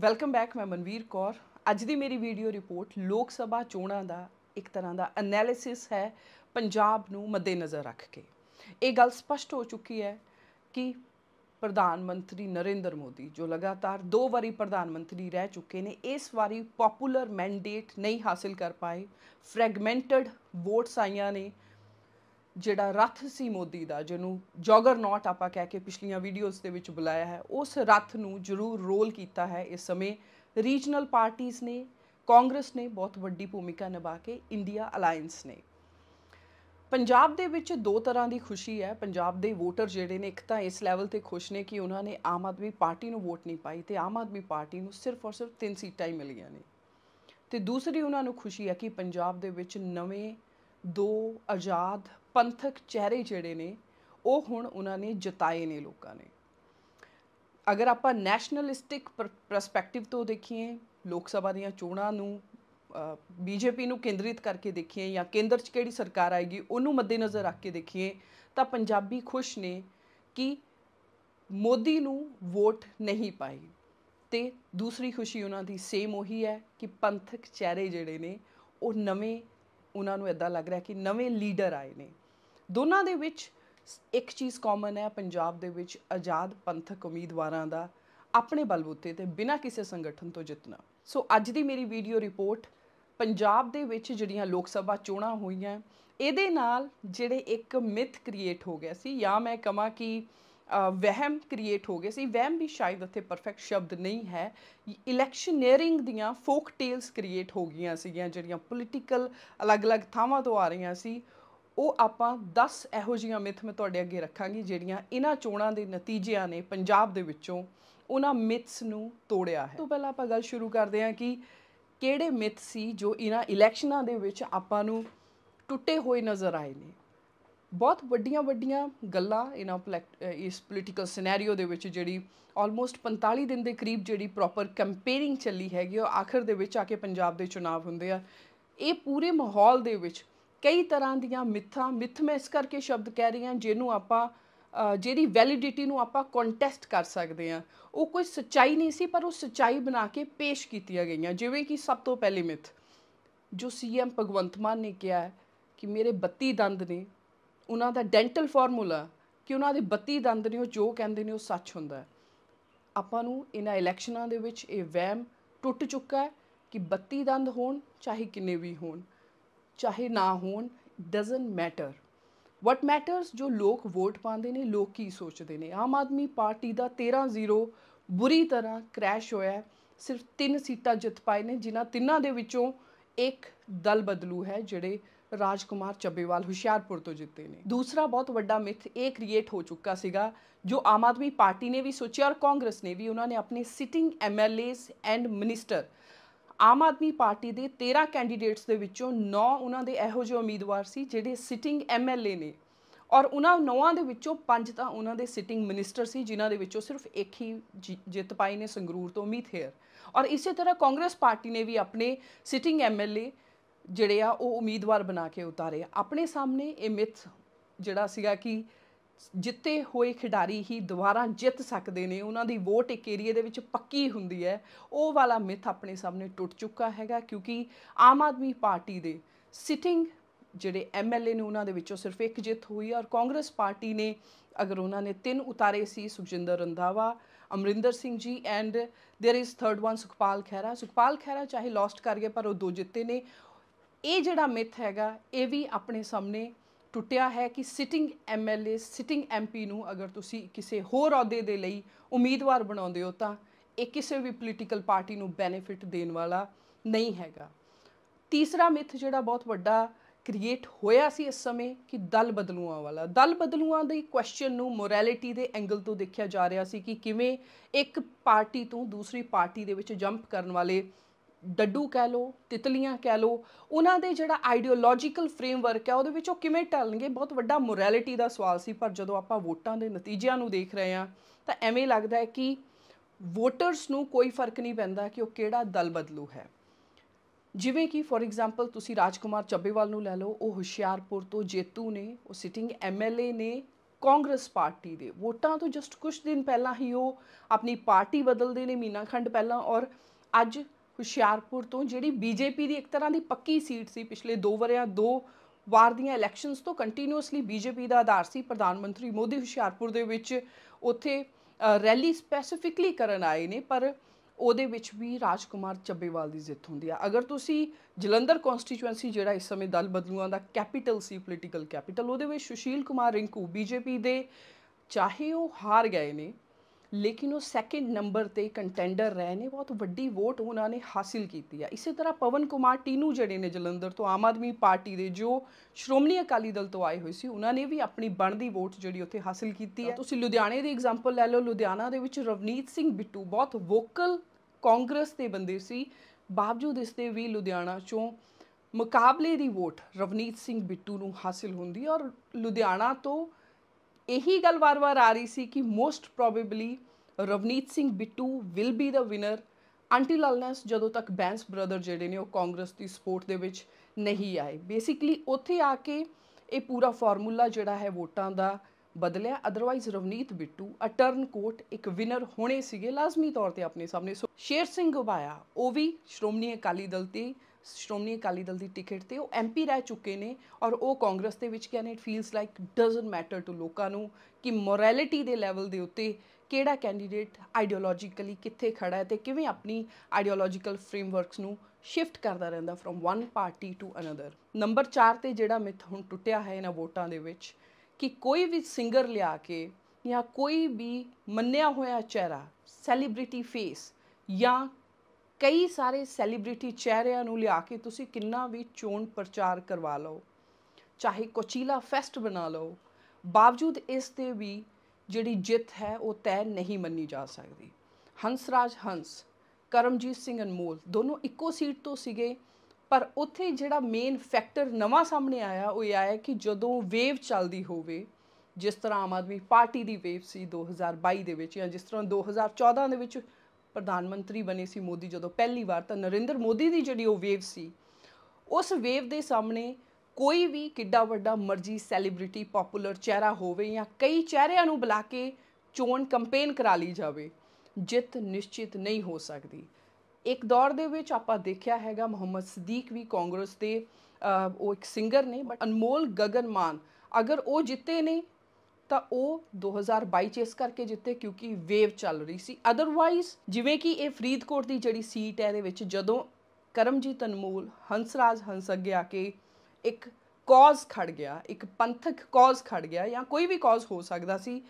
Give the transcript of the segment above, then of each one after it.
welcome back ਮੈਂ ਮਨਵੀਰ ਕੌਰ ਅੱਜ ਦੀ ਮੇਰੀ ਵੀਡੀਓ ਰਿਪੋਰਟ ਲੋਕ ਸਭਾ ਚੋਣਾਂ ਦਾ ਇੱਕ ਤਰ੍ਹਾਂ ਦਾ ਐਨਾਲਿਸਿਸ ਹੈ ਪੰਜਾਬ ਨੂੰ ਮੱਦੇਨਜ਼ਰ ਰੱਖ ਕੇ ਇਹ ਗੱਲ ਸਪਸ਼ਟ ਹੋ ਚੁੱਕੀ ਹੈ ਕਿ ਪ੍ਰਧਾਨ ਮੰਤਰੀ ਨਰਿੰਦਰ ਮੋਦੀ ਜੋ ਲਗਾਤਾਰ ਦੋ ਵਾਰੀ ਪ੍ਰਧਾਨ ਮੰਤਰੀ ਰਹਿ ਚੁੱਕੇ ਨੇ ਇਸ ਵਾਰੀ ਪਪੂਲਰ ਮੈਂਡੇਟ ਨਹੀਂ ਹਾਸਲ ਕਰ ਪਾਏ ਫ੍ਰੈਗਮੈਂਟਡ ਵੋਟਸ ਆਈਆਂ ਨੇ ਜਿਹੜਾ ਰੱਥ ਸੀ ਮੋਦੀ ਦਾ ਜਿਹਨੂੰ ਨਾਟ ਆਪਾਂ ਕਹਿ ਕੇ ਪਿਛਲੀਆਂ ਵੀਡੀਓਜ਼ ਦੇ ਵਿੱਚ ਬੁਲਾਇਆ ਹੈ ਉਸ ਰੱਥ ਨੂੰ ਜ਼ਰੂਰ ਰੋਲ ਕੀਤਾ ਹੈ ਇਸ ਸਮੇਂ ਰੀਜਨਲ ਪਾਰਟੀਆਂ ਨੇ ਕਾਂਗਰਸ ਨੇ ਬਹੁਤ ਵੱਡੀ ਭੂਮਿਕਾ ਨਿਭਾ ਕੇ ਇੰਡੀਆ ਅਲਾਈਅੰਸ ਨੇ ਪੰਜਾਬ ਦੇ ਵਿੱਚ ਦੋ ਤਰ੍ਹਾਂ ਦੀ ਖੁਸ਼ੀ ਹੈ ਪੰਜਾਬ ਦੇ ਵੋਟਰ ਜਿਹੜੇ ਨੇ ਇੱਕ ਤਾਂ ਇਸ ਲੈਵਲ ਤੇ ਖੁਸ਼ ਨੇ ਕਿ ਉਹਨਾਂ ਨੇ ਆਮ ਆਦਮੀ ਪਾਰਟੀ ਨੂੰ ਵੋਟ ਨਹੀਂ ਪਾਈ ਤੇ ਆਮ ਆਦਮੀ ਪਾਰਟੀ ਨੂੰ ਸਿਰਫ ਔਰ ਸਿਰਫ ਤਿੰਨ ਸੀਟਾਂ ਹੀ ਮਿਲੀਆਂ ਨੇ ਤੇ ਦੂਸਰੀ ਉਹਨਾਂ ਨੂੰ ਖੁਸ਼ੀ ਹੈ ਕਿ ਪੰਜਾਬ ਦੇ ਵਿੱਚ ਨਵੇਂ ਦੋ ਆਜ਼ਾਦ ਪੰਥਕ ਚਿਹਰੇ ਜਿਹੜੇ ਨੇ ਉਹ ਹੁਣ ਉਹਨਾਂ ਨੇ ਜਤਾਏ ਨੇ ਲੋਕਾਂ ਨੇ ਅਗਰ ਆਪਾਂ ਨੈਸ਼ਨਲਿਸਟਿਕ ਪਰਸਪੈਕਟਿਵ ਤੋਂ ਦੇਖੀਏ ਲੋਕ ਸਭਾ ਦੀਆਂ ਚੋਣਾਂ ਨੂੰ ਬੀਜੇਪੀ ਨੂੰ ਕੇਂਦਰਿਤ ਕਰਕੇ ਦੇਖੀਏ ਜਾਂ ਕੇਂਦਰ 'ਚ ਕਿਹੜੀ ਸਰਕਾਰ ਆਏਗੀ ਉਹਨੂੰ ਮੱਦੇਨਜ਼ਰ ਰੱਖ ਕੇ ਦੇਖੀਏ ਤਾਂ ਪੰਜਾਬੀ ਖੁਸ਼ ਨੇ ਕਿ ਮੋਦੀ ਨੂੰ ਵੋਟ ਨਹੀਂ ਪਾਈ ਤੇ ਦੂਸਰੀ ਖੁਸ਼ੀ ਉਹਨਾਂ ਦੀ ਸੇਮ ਉਹੀ ਹੈ ਕਿ ਪੰਥਕ ਚਿਹਰੇ ਜਿਹੜੇ ਨੇ ਉਹ ਨਵੇਂ ਉਹਨਾਂ ਨੂੰ ਇਦਾਂ ਲੱਗ ਰਿਹਾ ਕਿ ਨਵੇਂ ਲੀਡਰ ਆਏ ਨੇ ਦੋਨਾਂ ਦੇ ਵਿੱਚ ਇੱਕ ਚੀਜ਼ ਕਾਮਨ ਹੈ ਪੰਜਾਬ ਦੇ ਵਿੱਚ ਆਜ਼ਾਦ ਪੰਥਕ ਉਮੀਦਵਾਰਾਂ ਦਾ ਆਪਣੇ ਬਲਬੂਤੇ ਤੇ ਬਿਨਾਂ ਕਿਸੇ ਸੰਗਠਨ ਤੋਂ ਜਿੱਤਣਾ ਸੋ ਅੱਜ ਦੀ ਮੇਰੀ ਵੀਡੀਓ ਰਿਪੋਰਟ ਪੰਜਾਬ ਦੇ ਵਿੱਚ ਜਿਹੜੀਆਂ ਲੋਕ ਸਭਾ ਚੋਣਾਂ ਹੋਈਆਂ ਇਹਦੇ ਨਾਲ ਜਿਹੜੇ ਇੱਕ ਮਿਥ ਕ੍ਰੀਏਟ ਹੋ ਗਿਆ ਸੀ ਜਾਂ ਮੈਂ ਕਹਾਂ ਕਿ ਵਹਿਮ ਕ੍ਰੀਏਟ ਹੋ ਗਏ ਸੀ ਵਹਿਮ ਵੀ ਸ਼ਾਇਦ ਉੱਥੇ ਪਰਫੈਕਟ ਸ਼ਬਦ ਨਹੀਂ ਹੈ ਇਲੈਕਸ਼ਨੇਰਿੰਗ ਦੀਆਂ ਫੋਕ ਟੇਲਸ ਕ੍ਰੀਏਟ ਹੋ ਗਈਆਂ ਸੀਗੀਆਂ ਜਿਹੜੀਆਂ ਪੋਲਿਟੀਕਲ ਅਲੱਗ-ਅਲੱਗ ਥਾਵਾਂ ਤੋਂ ਆ ਰਹੀਆਂ ਸੀ ਉਹ ਆਪਾਂ 10 ਇਹੋ ਜਿਹੀਆਂ ਮਿਥ ਮੈਂ ਤੁਹਾਡੇ ਅੱਗੇ ਰੱਖਾਂਗੀ ਜਿਹੜੀਆਂ ਇਹਨਾਂ ਚੋਣਾਂ ਦੇ ਨਤੀਜਿਆਂ ਨੇ ਪੰਜਾਬ ਦੇ ਵਿੱਚੋਂ ਉਹਨਾਂ ਮਿਥਸ ਨੂੰ ਤੋੜਿਆ ਹੈ ਤੋਂ ਪਹਿਲਾਂ ਆਪਾਂ ਗੱਲ ਸ਼ੁਰੂ ਕਰਦੇ ਹਾਂ ਕਿ ਕਿਹੜੇ ਮਿਥ ਸੀ ਜੋ ਇਹਨਾਂ ਇਲੈਕਸ਼ਨਾਂ ਦੇ ਵਿੱਚ ਆਪਾਂ ਨੂੰ ਟੁੱਟੇ ਹੋਏ ਨਜ਼ਰ ਆਏ ਨੇ ਬਹੁਤ ਵੱਡੀਆਂ ਵੱਡੀਆਂ ਗੱਲਾਂ ਇਹਨਾਂ ਇਸ ਪੋਲੀਟੀਕਲ ਸਿਨੈਰੀਓ ਦੇ ਵਿੱਚ ਜਿਹੜੀ ਆਲਮੋਸਟ 45 ਦਿਨ ਦੇ ਕਰੀਬ ਜਿਹੜੀ ਪ੍ਰੋਪਰ ਕੰਪੇਅਰਿੰਗ ਚੱਲੀ ਹੈਗੀ ਉਹ ਆਖਰ ਦੇ ਵਿੱਚ ਆ ਕੇ ਪੰਜਾਬ ਦੇ ਚੁਣਾਵ ਹੁੰਦੇ ਆ ਇਹ ਪੂਰੇ ਮਾਹੌਲ ਦੇ ਵਿੱਚ ਕਈ ਤਰ੍ਹਾਂ ਦੀਆਂ ਮਿੱਥਾਂ ਮਿੱਥ ਮੈਂ ਇਸ ਕਰਕੇ ਸ਼ਬਦ ਕਹਿ ਰਹੀ ਹਾਂ ਜਿਹਨੂੰ ਆਪਾਂ ਜਿਹੜੀ ਵੈਲਿਡਿਟੀ ਨੂੰ ਆਪਾਂ ਕੰਟੈਸਟ ਕਰ ਸਕਦੇ ਆ ਉਹ ਕੋਈ ਸਚਾਈ ਨਹੀਂ ਸੀ ਪਰ ਉਹ ਸਚਾਈ ਬਣਾ ਕੇ ਪੇਸ਼ ਕੀਤੀਆਂ ਗਈਆਂ ਜਿਵੇਂ ਕਿ ਸਭ ਤੋਂ ਪਹਿਲੀ ਮਿੱਥ ਜੋ ਸੀਐਮ ਭਗਵੰਤ ਮਾਨ ਨੇ ਕਿਹਾ ਕਿ ਮੇਰੇ 32 ਦੰਦ ਨੇ ਉਹਨਾਂ ਦਾ ਡੈਂਟਲ ਫਾਰਮੂਲਾ ਕਿ ਉਹਨਾਂ ਦੇ 32 ਦੰਦ ਨੇ ਉਹ ਜੋ ਕਹਿੰਦੇ ਨੇ ਉਹ ਸੱਚ ਹੁੰਦਾ ਆਪਾਂ ਨੂੰ ਇਹਨਾਂ ਇਲੈਕਸ਼ਨਾਂ ਦੇ ਵਿੱਚ ਇਹ ਵਹਿਮ ਟੁੱਟ ਚੁੱਕਾ ਹੈ ਕਿ 32 ਦੰਦ ਹੋਣ ਚਾਹੇ ਕਿੰਨੇ ਵੀ ਹੋਣ ਚਾਹੇ ਨਾ ਹੋਣ ਡਸਨਟ ਮੈਟਰ ਵਟ ਮੈਟਰਸ ਜੋ ਲੋਕ ਵੋਟ ਪਾਉਂਦੇ ਨੇ ਲੋਕ ਕੀ ਸੋਚਦੇ ਨੇ ਆਮ ਆਦਮੀ ਪਾਰਟੀ ਦਾ 13-0 ਬੁਰੀ ਤਰ੍ਹਾਂ ਕ੍ਰੈਸ਼ ਹੋਇਆ ਸਿਰਫ 3 ਸੀਟਾਂ ਜਿੱਤ ਪਾਏ ਨੇ ਜਿਨ੍ਹਾਂ ਤਿੰਨਾਂ ਦੇ ਵਿੱਚੋਂ ਇੱਕ ਦਲ ਬਦਲੂ ਹੈ ਜਿਹੜੇ ਰਾਜਕੁਮਾਰ ਚੱਬੇਵਾਲ ਹੁਸ਼ਿਆਰਪੁਰ ਤੋਂ ਜਿੱਤੇ ਨੇ ਦੂਸਰਾ ਬਹੁਤ ਵੱਡਾ ਮਿਥ ਇਹ ਕ੍ਰੀਏਟ ਹੋ ਚੁੱਕਾ ਸੀਗਾ ਜੋ ਆਮ ਆਦਮੀ ਪਾਰਟੀ ਨੇ ਵੀ ਸੋਚਿਆ ਔਰ ਕਾਂਗਰਸ ਨੇ ਵੀ ਉਹਨਾਂ ਨੇ ਆਪਣੇ sitting MLAs and minister Aam Aadmi Party ਦੇ 13 ਕੈਂਡੀਡੇਟਸ ਦੇ ਵਿੱਚੋਂ 9 ਉਹਨਾਂ ਦੇ ਇਹੋ ਜਿਹੇ ਉਮੀਦਵਾਰ ਸੀ ਜਿਹੜੇ ਸਿਟਿੰਗ ਐਮਐਲਏ ਨੇ ਔਰ ਉਹਨਾਂ ਨੌਆਂ ਦੇ ਵਿੱਚੋਂ ਪੰਜ ਤਾਂ ਉਹਨਾਂ ਦੇ ਸਿਟਿੰਗ ਮਿਨਿਸਟਰ ਸੀ ਜਿਨ੍ਹਾਂ ਦੇ ਵਿੱਚੋਂ ਸਿਰਫ ਇੱਕ ਹੀ ਜਿੱਤ ਪਾਈ ਨੇ ਸੰਗਰੂਰ ਤੋਂ ਮੀਥੇਰ ਔਰ ਇਸੇ ਤਰ੍ਹਾਂ ਕਾਂਗਰਸ ਪਾਰਟੀ ਨੇ ਵੀ ਆਪਣੇ ਸਿਟਿੰਗ ਐਮਐਲਏ ਜਿਹੜੇ ਆ ਉਹ ਉਮੀਦਵਾਰ ਬਣਾ ਕੇ ਉਤਾਰੇ ਆਪਣੇ ਸਾਹਮਣੇ ਇਹ ਮਿਥ ਜਿਹੜਾ ਸੀਗਾ ਕਿ ਜਿੱਤੇ ਹੋਏ ਖਿਡਾਰੀ ਹੀ ਦੁਬਾਰਾ ਜਿੱਤ ਸਕਦੇ ਨੇ ਉਹਨਾਂ ਦੀ ਵੋਟ ਇੱਕ ਏਰੀਆ ਦੇ ਵਿੱਚ ਪੱਕੀ ਹੁੰਦੀ ਹੈ ਉਹ ਵਾਲਾ ਮਿਥ ਆਪਣੇ ਸਾਹਮਣੇ ਟੁੱਟ ਚੁੱਕਾ ਹੈਗਾ ਕਿਉਂਕਿ ਆਮ ਆਦਮੀ ਪਾਰਟੀ ਦੇ ਸਿਟਿੰਗ ਜਿਹੜੇ ਐਮਐਲਏ ਨੇ ਉਹਨਾਂ ਦੇ ਵਿੱਚੋਂ ਸਿਰਫ ਇੱਕ ਜਿੱਤ ਹੋਈ ਔਰ ਕਾਂਗਰਸ ਪਾਰਟੀ ਨੇ ਅਗਰ ਉਹਨਾਂ ਨੇ ਤਿੰਨ ਉਤਾਰੇ ਸੀ Sukhjinder Randhawa Amarinder Singh ji and there is third one Sukhpal Khaira Sukhpal Khaira ਚਾਹੇ ਲੌਸਟ ਕਰ ਗਏ ਪਰ ਉਹ ਦੋ ਜਿੱਤੇ ਨੇ ਇਹ ਜਿਹੜਾ ਮਿਥ ਹੈਗਾ ਇਹ ਵੀ ਆਪਣੇ ਸਾਹਮਣੇ ਟੁੱਟਿਆ ਹੈ ਕਿ ਸਿਟਿੰਗ ਐਮਐਲਏ ਸਿਟਿੰਗ ਐਮਪੀ ਨੂੰ ਅਗਰ ਤੁਸੀਂ ਕਿਸੇ ਹੋਰ ਅਹੁਦੇ ਦੇ ਲਈ ਉਮੀਦਵਾਰ ਬਣਾਉਂਦੇ ਹੋ ਤਾਂ ਇਹ ਕਿਸੇ ਵੀ ਪੋਲੀਟੀਕਲ ਪਾਰਟੀ ਨੂੰ ਬੈਨੀਫਿਟ ਦੇਣ ਵਾਲਾ ਨਹੀਂ ਹੈਗਾ ਤੀਸਰਾ ਮਿਥ ਜਿਹੜਾ ਬਹੁਤ ਵੱਡਾ ਕ੍ਰੀਏਟ ਹੋਇਆ ਸੀ ਇਸ ਸਮੇਂ ਕਿ ਦਲ ਬਦਲੂਆਂ ਵਾਲਾ ਦਲ ਬਦਲੂਆਂ ਦੇ ਕੁਐਸਚਨ ਨੂੰ ਮੋਰੈਲਿਟੀ ਦੇ ਐਂਗਲ ਤੋਂ ਦੇਖਿਆ ਜਾ ਰਿਹਾ ਸੀ ਕਿ ਕਿਵੇਂ ਇੱਕ ਪਾਰਟੀ ਤੋਂ ਦੂਸਰੀ ਪਾਰਟੀ ਦੇ ਵਿੱਚ ਜੰਪ ਕਰਨ ਵਾਲੇ ਡੱਡੂ ਕਹਿ ਲੋ ਤਿਤਲੀਆਂ ਕਹਿ ਲੋ ਉਹਨਾਂ ਦੇ ਜਿਹੜਾ ਆਈਡੀਓਲੋਜੀਕਲ ਫਰੇਮਵਰਕ ਹੈ ਉਹਦੇ ਵਿੱਚ ਉਹ ਕਿਵੇਂ ਟਲਣਗੇ ਬਹੁਤ ਵੱਡਾ ਮੋਰੈਲਿਟੀ ਦਾ ਸਵਾਲ ਸੀ ਪਰ ਜਦੋਂ ਆਪਾਂ ਵੋਟਾਂ ਦੇ ਨਤੀਜਿਆਂ ਨੂੰ ਦੇਖ ਰਹੇ ਹਾਂ ਤਾਂ ਐਵੇਂ ਲੱਗਦਾ ਹੈ ਕਿ ਵੋਟਰਸ ਨੂੰ ਕੋਈ ਫਰਕ ਨਹੀਂ ਪੈਂਦਾ ਕਿ ਉਹ ਕਿਹੜਾ ਦਲ ਬਦਲੂ ਹੈ ਜਿਵੇਂ ਕਿ ਫੋਰ ਐਗਜ਼ਾਮਪਲ ਤੁਸੀਂ ਰਾਜਕੁਮਾਰ ਚੱਬੇਵਾਲ ਨੂੰ ਲੈ ਲਓ ਉਹ ਹੁਸ਼ਿਆਰਪੁਰ ਤੋਂ ਜੇਤੂ ਨੇ ਉਹ ਸਿਟਿੰਗ ਐਮਐਲਏ ਨੇ ਕਾਂਗਰਸ ਪਾਰਟੀ ਦੇ ਵੋਟਾਂ ਤੋਂ ਜਸਟ ਕੁਝ ਦਿਨ ਪਹਿਲਾਂ ਹੀ ਉਹ ਆਪਣੀ ਪਾਰਟੀ ਬਦਲਦੇ ਨੇ ਮੀਨਾਖੰਡ ਪਹਿਲਾਂ ਔਰ ਅੱਜ ਹੁਸ਼ਿਆਰਪੁਰ ਤੋਂ ਜਿਹੜੀ ਬੀਜੇਪੀ ਦੀ ਇੱਕ ਤਰ੍ਹਾਂ ਦੀ ਪੱਕੀ ਸੀਟ ਸੀ ਪਿਛਲੇ 2 ਵਾਰਿਆਂ 2 ਵਾਰ ਦੀਆਂ ਇਲੈਕਸ਼ਨਸ ਤੋਂ ਕੰਟੀਨਿਊਸਲੀ ਬੀਜੇਪੀ ਦਾ ਆਧਾਰ ਸੀ ਪ੍ਰਧਾਨ ਮੰਤਰੀ ਮੋਦੀ ਹੁਸ਼ਿਆਰਪੁਰ ਦੇ ਵਿੱਚ ਉੱਥੇ ਰੈਲੀ ਸਪੈਸੀਫਿਕਲੀ ਕਰਨ ਆਏ ਨੇ ਪਰ ਉਹਦੇ ਵਿੱਚ ਵੀ ਰਾਜਕੁਮਾਰ ਚੱਬੇਵਾਲ ਦੀ ਜਿੱਤ ਹੁੰਦੀ ਆ ਅਗਰ ਤੁਸੀਂ ਜਲੰਧਰ ਕਨਸਟੀਚੁਐਂਸੀ ਜਿਹੜਾ ਇਸ ਸਮੇਂ ਦਲ ਬਦਲੂਆਂ ਦਾ ਕੈਪੀਟਲ ਸੀ ਪੋਲੀਟੀਕਲ ਕੈਪੀਟਲ ਉਹਦੇ ਵਿੱਚ ਸੁਸ਼ੀਲ ਕੁਮਾਰ ਰਿੰਕੂ ਬੀਜੇਪੀ ਦੇ ਚਾਹੇ ਉਹ ਹਾਰ ਗਏ ਨੇ ਲੇਕਿਨ ਉਹ ਸੈਕਿੰਡ ਨੰਬਰ ਤੇ ਕੰਟੈਂਡਰ ਰਹੇ ਨੇ ਬਹੁਤ ਵੱਡੀ ਵੋਟ ਉਹਨਾਂ ਨੇ ਹਾਸਿਲ ਕੀਤੀ ਆ ਇਸੇ ਤਰ੍ਹਾਂ ਪਵਨ ਕੁਮਾਰ ਟੀਨੂ ਜਿਹੜੇ ਨੇ ਜਲੰਧਰ ਤੋਂ ਆਮ ਆਦਮੀ ਪਾਰਟੀ ਦੇ ਜੋ ਸ਼੍ਰੋਮਣੀ ਅਕਾਲੀ ਦਲ ਤੋਂ ਆਏ ਹੋਏ ਸੀ ਉਹਨਾਂ ਨੇ ਵੀ ਆਪਣੀ ਬਣਦੀ ਵੋਟ ਜਿਹੜੀ ਉੱਥੇ ਹਾਸਿਲ ਕੀਤੀ ਆ ਤੁਸੀਂ ਲੁਧਿਆਣੇ ਦੀ ਐਗਜ਼ਾਮਪਲ ਲੈ ਲਓ ਲੁਧਿਆਣਾ ਦੇ ਵਿੱਚ ਰਵਨੀਤ ਸਿੰਘ ਬਿੱਟੂ ਬਹੁਤ ਵੋਕਲ ਕਾਂਗਰਸ ਦੇ ਬੰਦੇ ਸੀ ਬਾਵਜੂਦ ਇਸ ਦੇ ਵੀ ਲੁਧਿਆਣਾ ਚੋਂ ਮੁਕਾਬਲੇ ਦੀ ਵੋਟ ਰਵਨੀਤ ਸਿੰਘ ਬਿੱਟੂ ਨੂੰ ਹਾਸਿਲ ਹੁੰਦੀ ਔਰ ਲੁਧਿਆਣਾ ਤੋਂ ਇਹੀ ਗੱਲ ਵਾਰ-ਵਾਰ ਆ ਰਹੀ ਸੀ ਕਿ most probably Ravneet Singh Bittu will be the winner until ਅਲਨੈਸ ਜਦੋਂ ਤੱਕ ਬੈਂਸ ਬ੍ਰਦਰ ਜਿਹੜੇ ਨੇ ਉਹ ਕਾਂਗਰਸ ਦੀ ਸਪੋਰਟ ਦੇ ਵਿੱਚ ਨਹੀਂ ਆਏ ਬੇਸਿਕਲੀ ਉੱਥੇ ਆ ਕੇ ਇਹ ਪੂਰਾ ਫਾਰਮੂਲਾ ਜਿਹੜਾ ਹੈ ਵੋਟਾਂ ਦਾ ਬਦਲਿਆ otherwise Ravneet Bittu a turncoat ਇੱਕ ਵਿਨਰ ਹੋਣੇ ਸੀਗੇ ਲਾਜ਼ਮੀ ਤੌਰ ਤੇ ਆਪਣੇ ਸਾਹਮਣੇ ਸ਼ੇਰ ਸਿੰਘ ਗਵਾਇਆ ਉਹ ਵੀ ਸ਼੍ਰੋਮਣੀ ਅਕਾਲੀ ਦਲ ਤੇ ਸ਼੍ਰੋਮਣੀ ਅਕਾਲੀ ਦਲ ਦੀ ਟਿਕਟ ਤੇ ਉਹ ਐਮਪੀ ਰਹਿ ਚੁੱਕੇ ਨੇ ਔਰ ਉਹ ਕਾਂਗਰਸ ਦੇ ਵਿੱਚ ਕਹਿੰਦੇ it feels like doesn't matter to ਲੋਕਾਂ ਨੂੰ ਕਿ ਮੋਰੈਲਿਟੀ ਦੇ ਲੈਵਲ ਦੇ ਉੱਤੇ ਕਿਹੜਾ ਕੈਂਡੀਡੇਟ ਆਈਡੀਓਲੋਜੀਕਲੀ ਕਿੱਥੇ ਖੜਾ ਹੈ ਤੇ ਕਿਵੇਂ ਆਪਣੀ ਆਈਡੀਓਲੋਜੀਕਲ ਫਰੇਮਵਰਕਸ ਨੂੰ ਸ਼ਿਫਟ ਕਰਦਾ ਰਹਿੰਦਾ from one party to another number 4 ਤੇ ਜਿਹੜਾ ਮਿਥ ਹੁਣ ਟੁੱਟਿਆ ਹੈ ਇਹਨਾਂ ਵੋਟਾਂ ਦੇ ਵਿੱਚ ਕਿ ਕੋਈ ਵੀ ਸਿੰਗਰ ਲਿਆ ਕੇ ਜਾਂ ਕੋਈ ਵੀ ਮੰਨਿਆ ਹੋਇਆ ਚਿਹਰਾ ਸੈਲੀਬ੍ਰਿਟੀ ਫੇਸ ਜਾਂ ਕਈ ਸਾਰੇ ਸੈਲੀਬ੍ਰਿਟੀ ਚਿਹਰਿਆਂ ਨੂੰ ਲਿਆ ਕੇ ਤੁਸੀਂ ਕਿੰਨਾ ਵੀ ਚੋਣ ਪ੍ਰਚਾਰ ਕਰਵਾ ਲਓ ਚਾਹੇ ਕੋਚੀਲਾ ਫੈਸਟ ਬਣਾ ਲਓ ਬਾਵਜੂਦ ਇਸ ਤੇ ਵੀ ਜਿਹੜੀ ਜਿੱਤ ਹੈ ਉਹ ਤੈਅ ਨਹੀਂ ਮੰਨੀ ਜਾ ਸਕਦੀ ਹੰਸਰਾਜ ਹੰਸ ਕਰਮਜੀਤ ਸਿੰਘ ਅਨਮੋਲ ਦੋਨੋਂ ਇੱਕੋ ਸੀਟ ਤੋਂ ਸੀਗੇ ਪਰ ਉੱਥੇ ਜਿਹੜਾ ਮੇਨ ਫੈਕਟਰ ਨਵਾਂ ਸਾਹਮਣੇ ਆਇਆ ਉਹ ਇਹ ਆਇਆ ਕਿ ਜਦੋਂ ਵੇਵ ਚੱਲਦੀ ਹੋਵੇ ਜਿਸ ਤਰ੍ਹਾਂ ਆਮ ਆਦਮੀ ਪਾਰਟੀ ਦੀ ਵੇਵ ਸੀ 2022 ਦੇ ਵਿੱਚ ਜਾਂ ਜਿਸ ਤਰ੍ਹਾਂ 2014 ਦੇ ਵਿੱਚ ਪ੍ਰਧਾਨ ਮੰਤਰੀ ਬਣੇ ਸੀ ਮੋਦੀ ਜਦੋਂ ਪਹਿਲੀ ਵਾਰ ਤਾਂ ਨਰਿੰਦਰ ਮੋਦੀ ਦੀ ਜਿਹੜੀ ਉਹ ਵੇਵ ਸੀ ਉਸ ਵੇਵ ਦੇ ਸਾਹਮਣੇ ਕੋਈ ਵੀ ਕਿੱਡਾ ਵੱਡਾ ਮਰਜ਼ੀ ਸੈਲੀਬ੍ਰਿਟੀ ਪਪੂਲਰ ਚਿਹਰਾ ਹੋਵੇ ਜਾਂ ਕਈ ਚਿਹਰਿਆਂ ਨੂੰ ਬੁਲਾ ਕੇ ਚੋਣ ਕੈਂਪੇਨ ਕਰਾ ਲਈ ਜਾਵੇ ਜਿੱਤ ਨਿਸ਼ਚਿਤ ਨਹੀਂ ਹੋ ਸਕਦੀ ਇੱਕ ਦੌਰ ਦੇ ਵਿੱਚ ਆਪਾਂ ਦੇਖਿਆ ਹੈਗਾ ਮੁਹੰਮਦ ਸਦੀਕ ਵੀ ਕਾਂਗਰਸ ਦੇ ਉਹ ਇੱਕ ਸਿੰਗਰ ਨੇ ਬਟ ਅਨਮੋਲ ਗਗਨਮਾਨ ਅਗਰ ਉਹ ਜਿੱਤੇ ਨੇ ਤਾਂ ਉਹ 2022 ਚ ਇਸ ਕਰਕੇ ਜਿੱਤੇ ਕਿਉਂਕਿ ਵੇਵ ਚੱਲ ਰਹੀ ਸੀ ਅਦਰਵਾਈਜ਼ ਜਿਵੇਂ ਕਿ ਇਹ ਫਰੀਦਕੋਟ ਦੀ ਜਿਹੜੀ ਸੀਟ ਹੈ ਇਹਦੇ ਵਿੱਚ ਜਦੋਂ ਕਰਮਜੀਤ ਅਨਮੋਲ ਹੰਸਰਾਜ ਹੰਸ ਅੱਗੇ ਆ ਕੇ ਇੱਕ ਕੌਜ਼ ਖੜ ਗਿਆ ਇੱਕ ਪੰਥਕ ਕੌਜ਼ ਖੜ ਗਿਆ ਜਾਂ ਕੋਈ ਵੀ ਕੌਜ਼ ਹੋ ਸਕਦਾ ਸੀ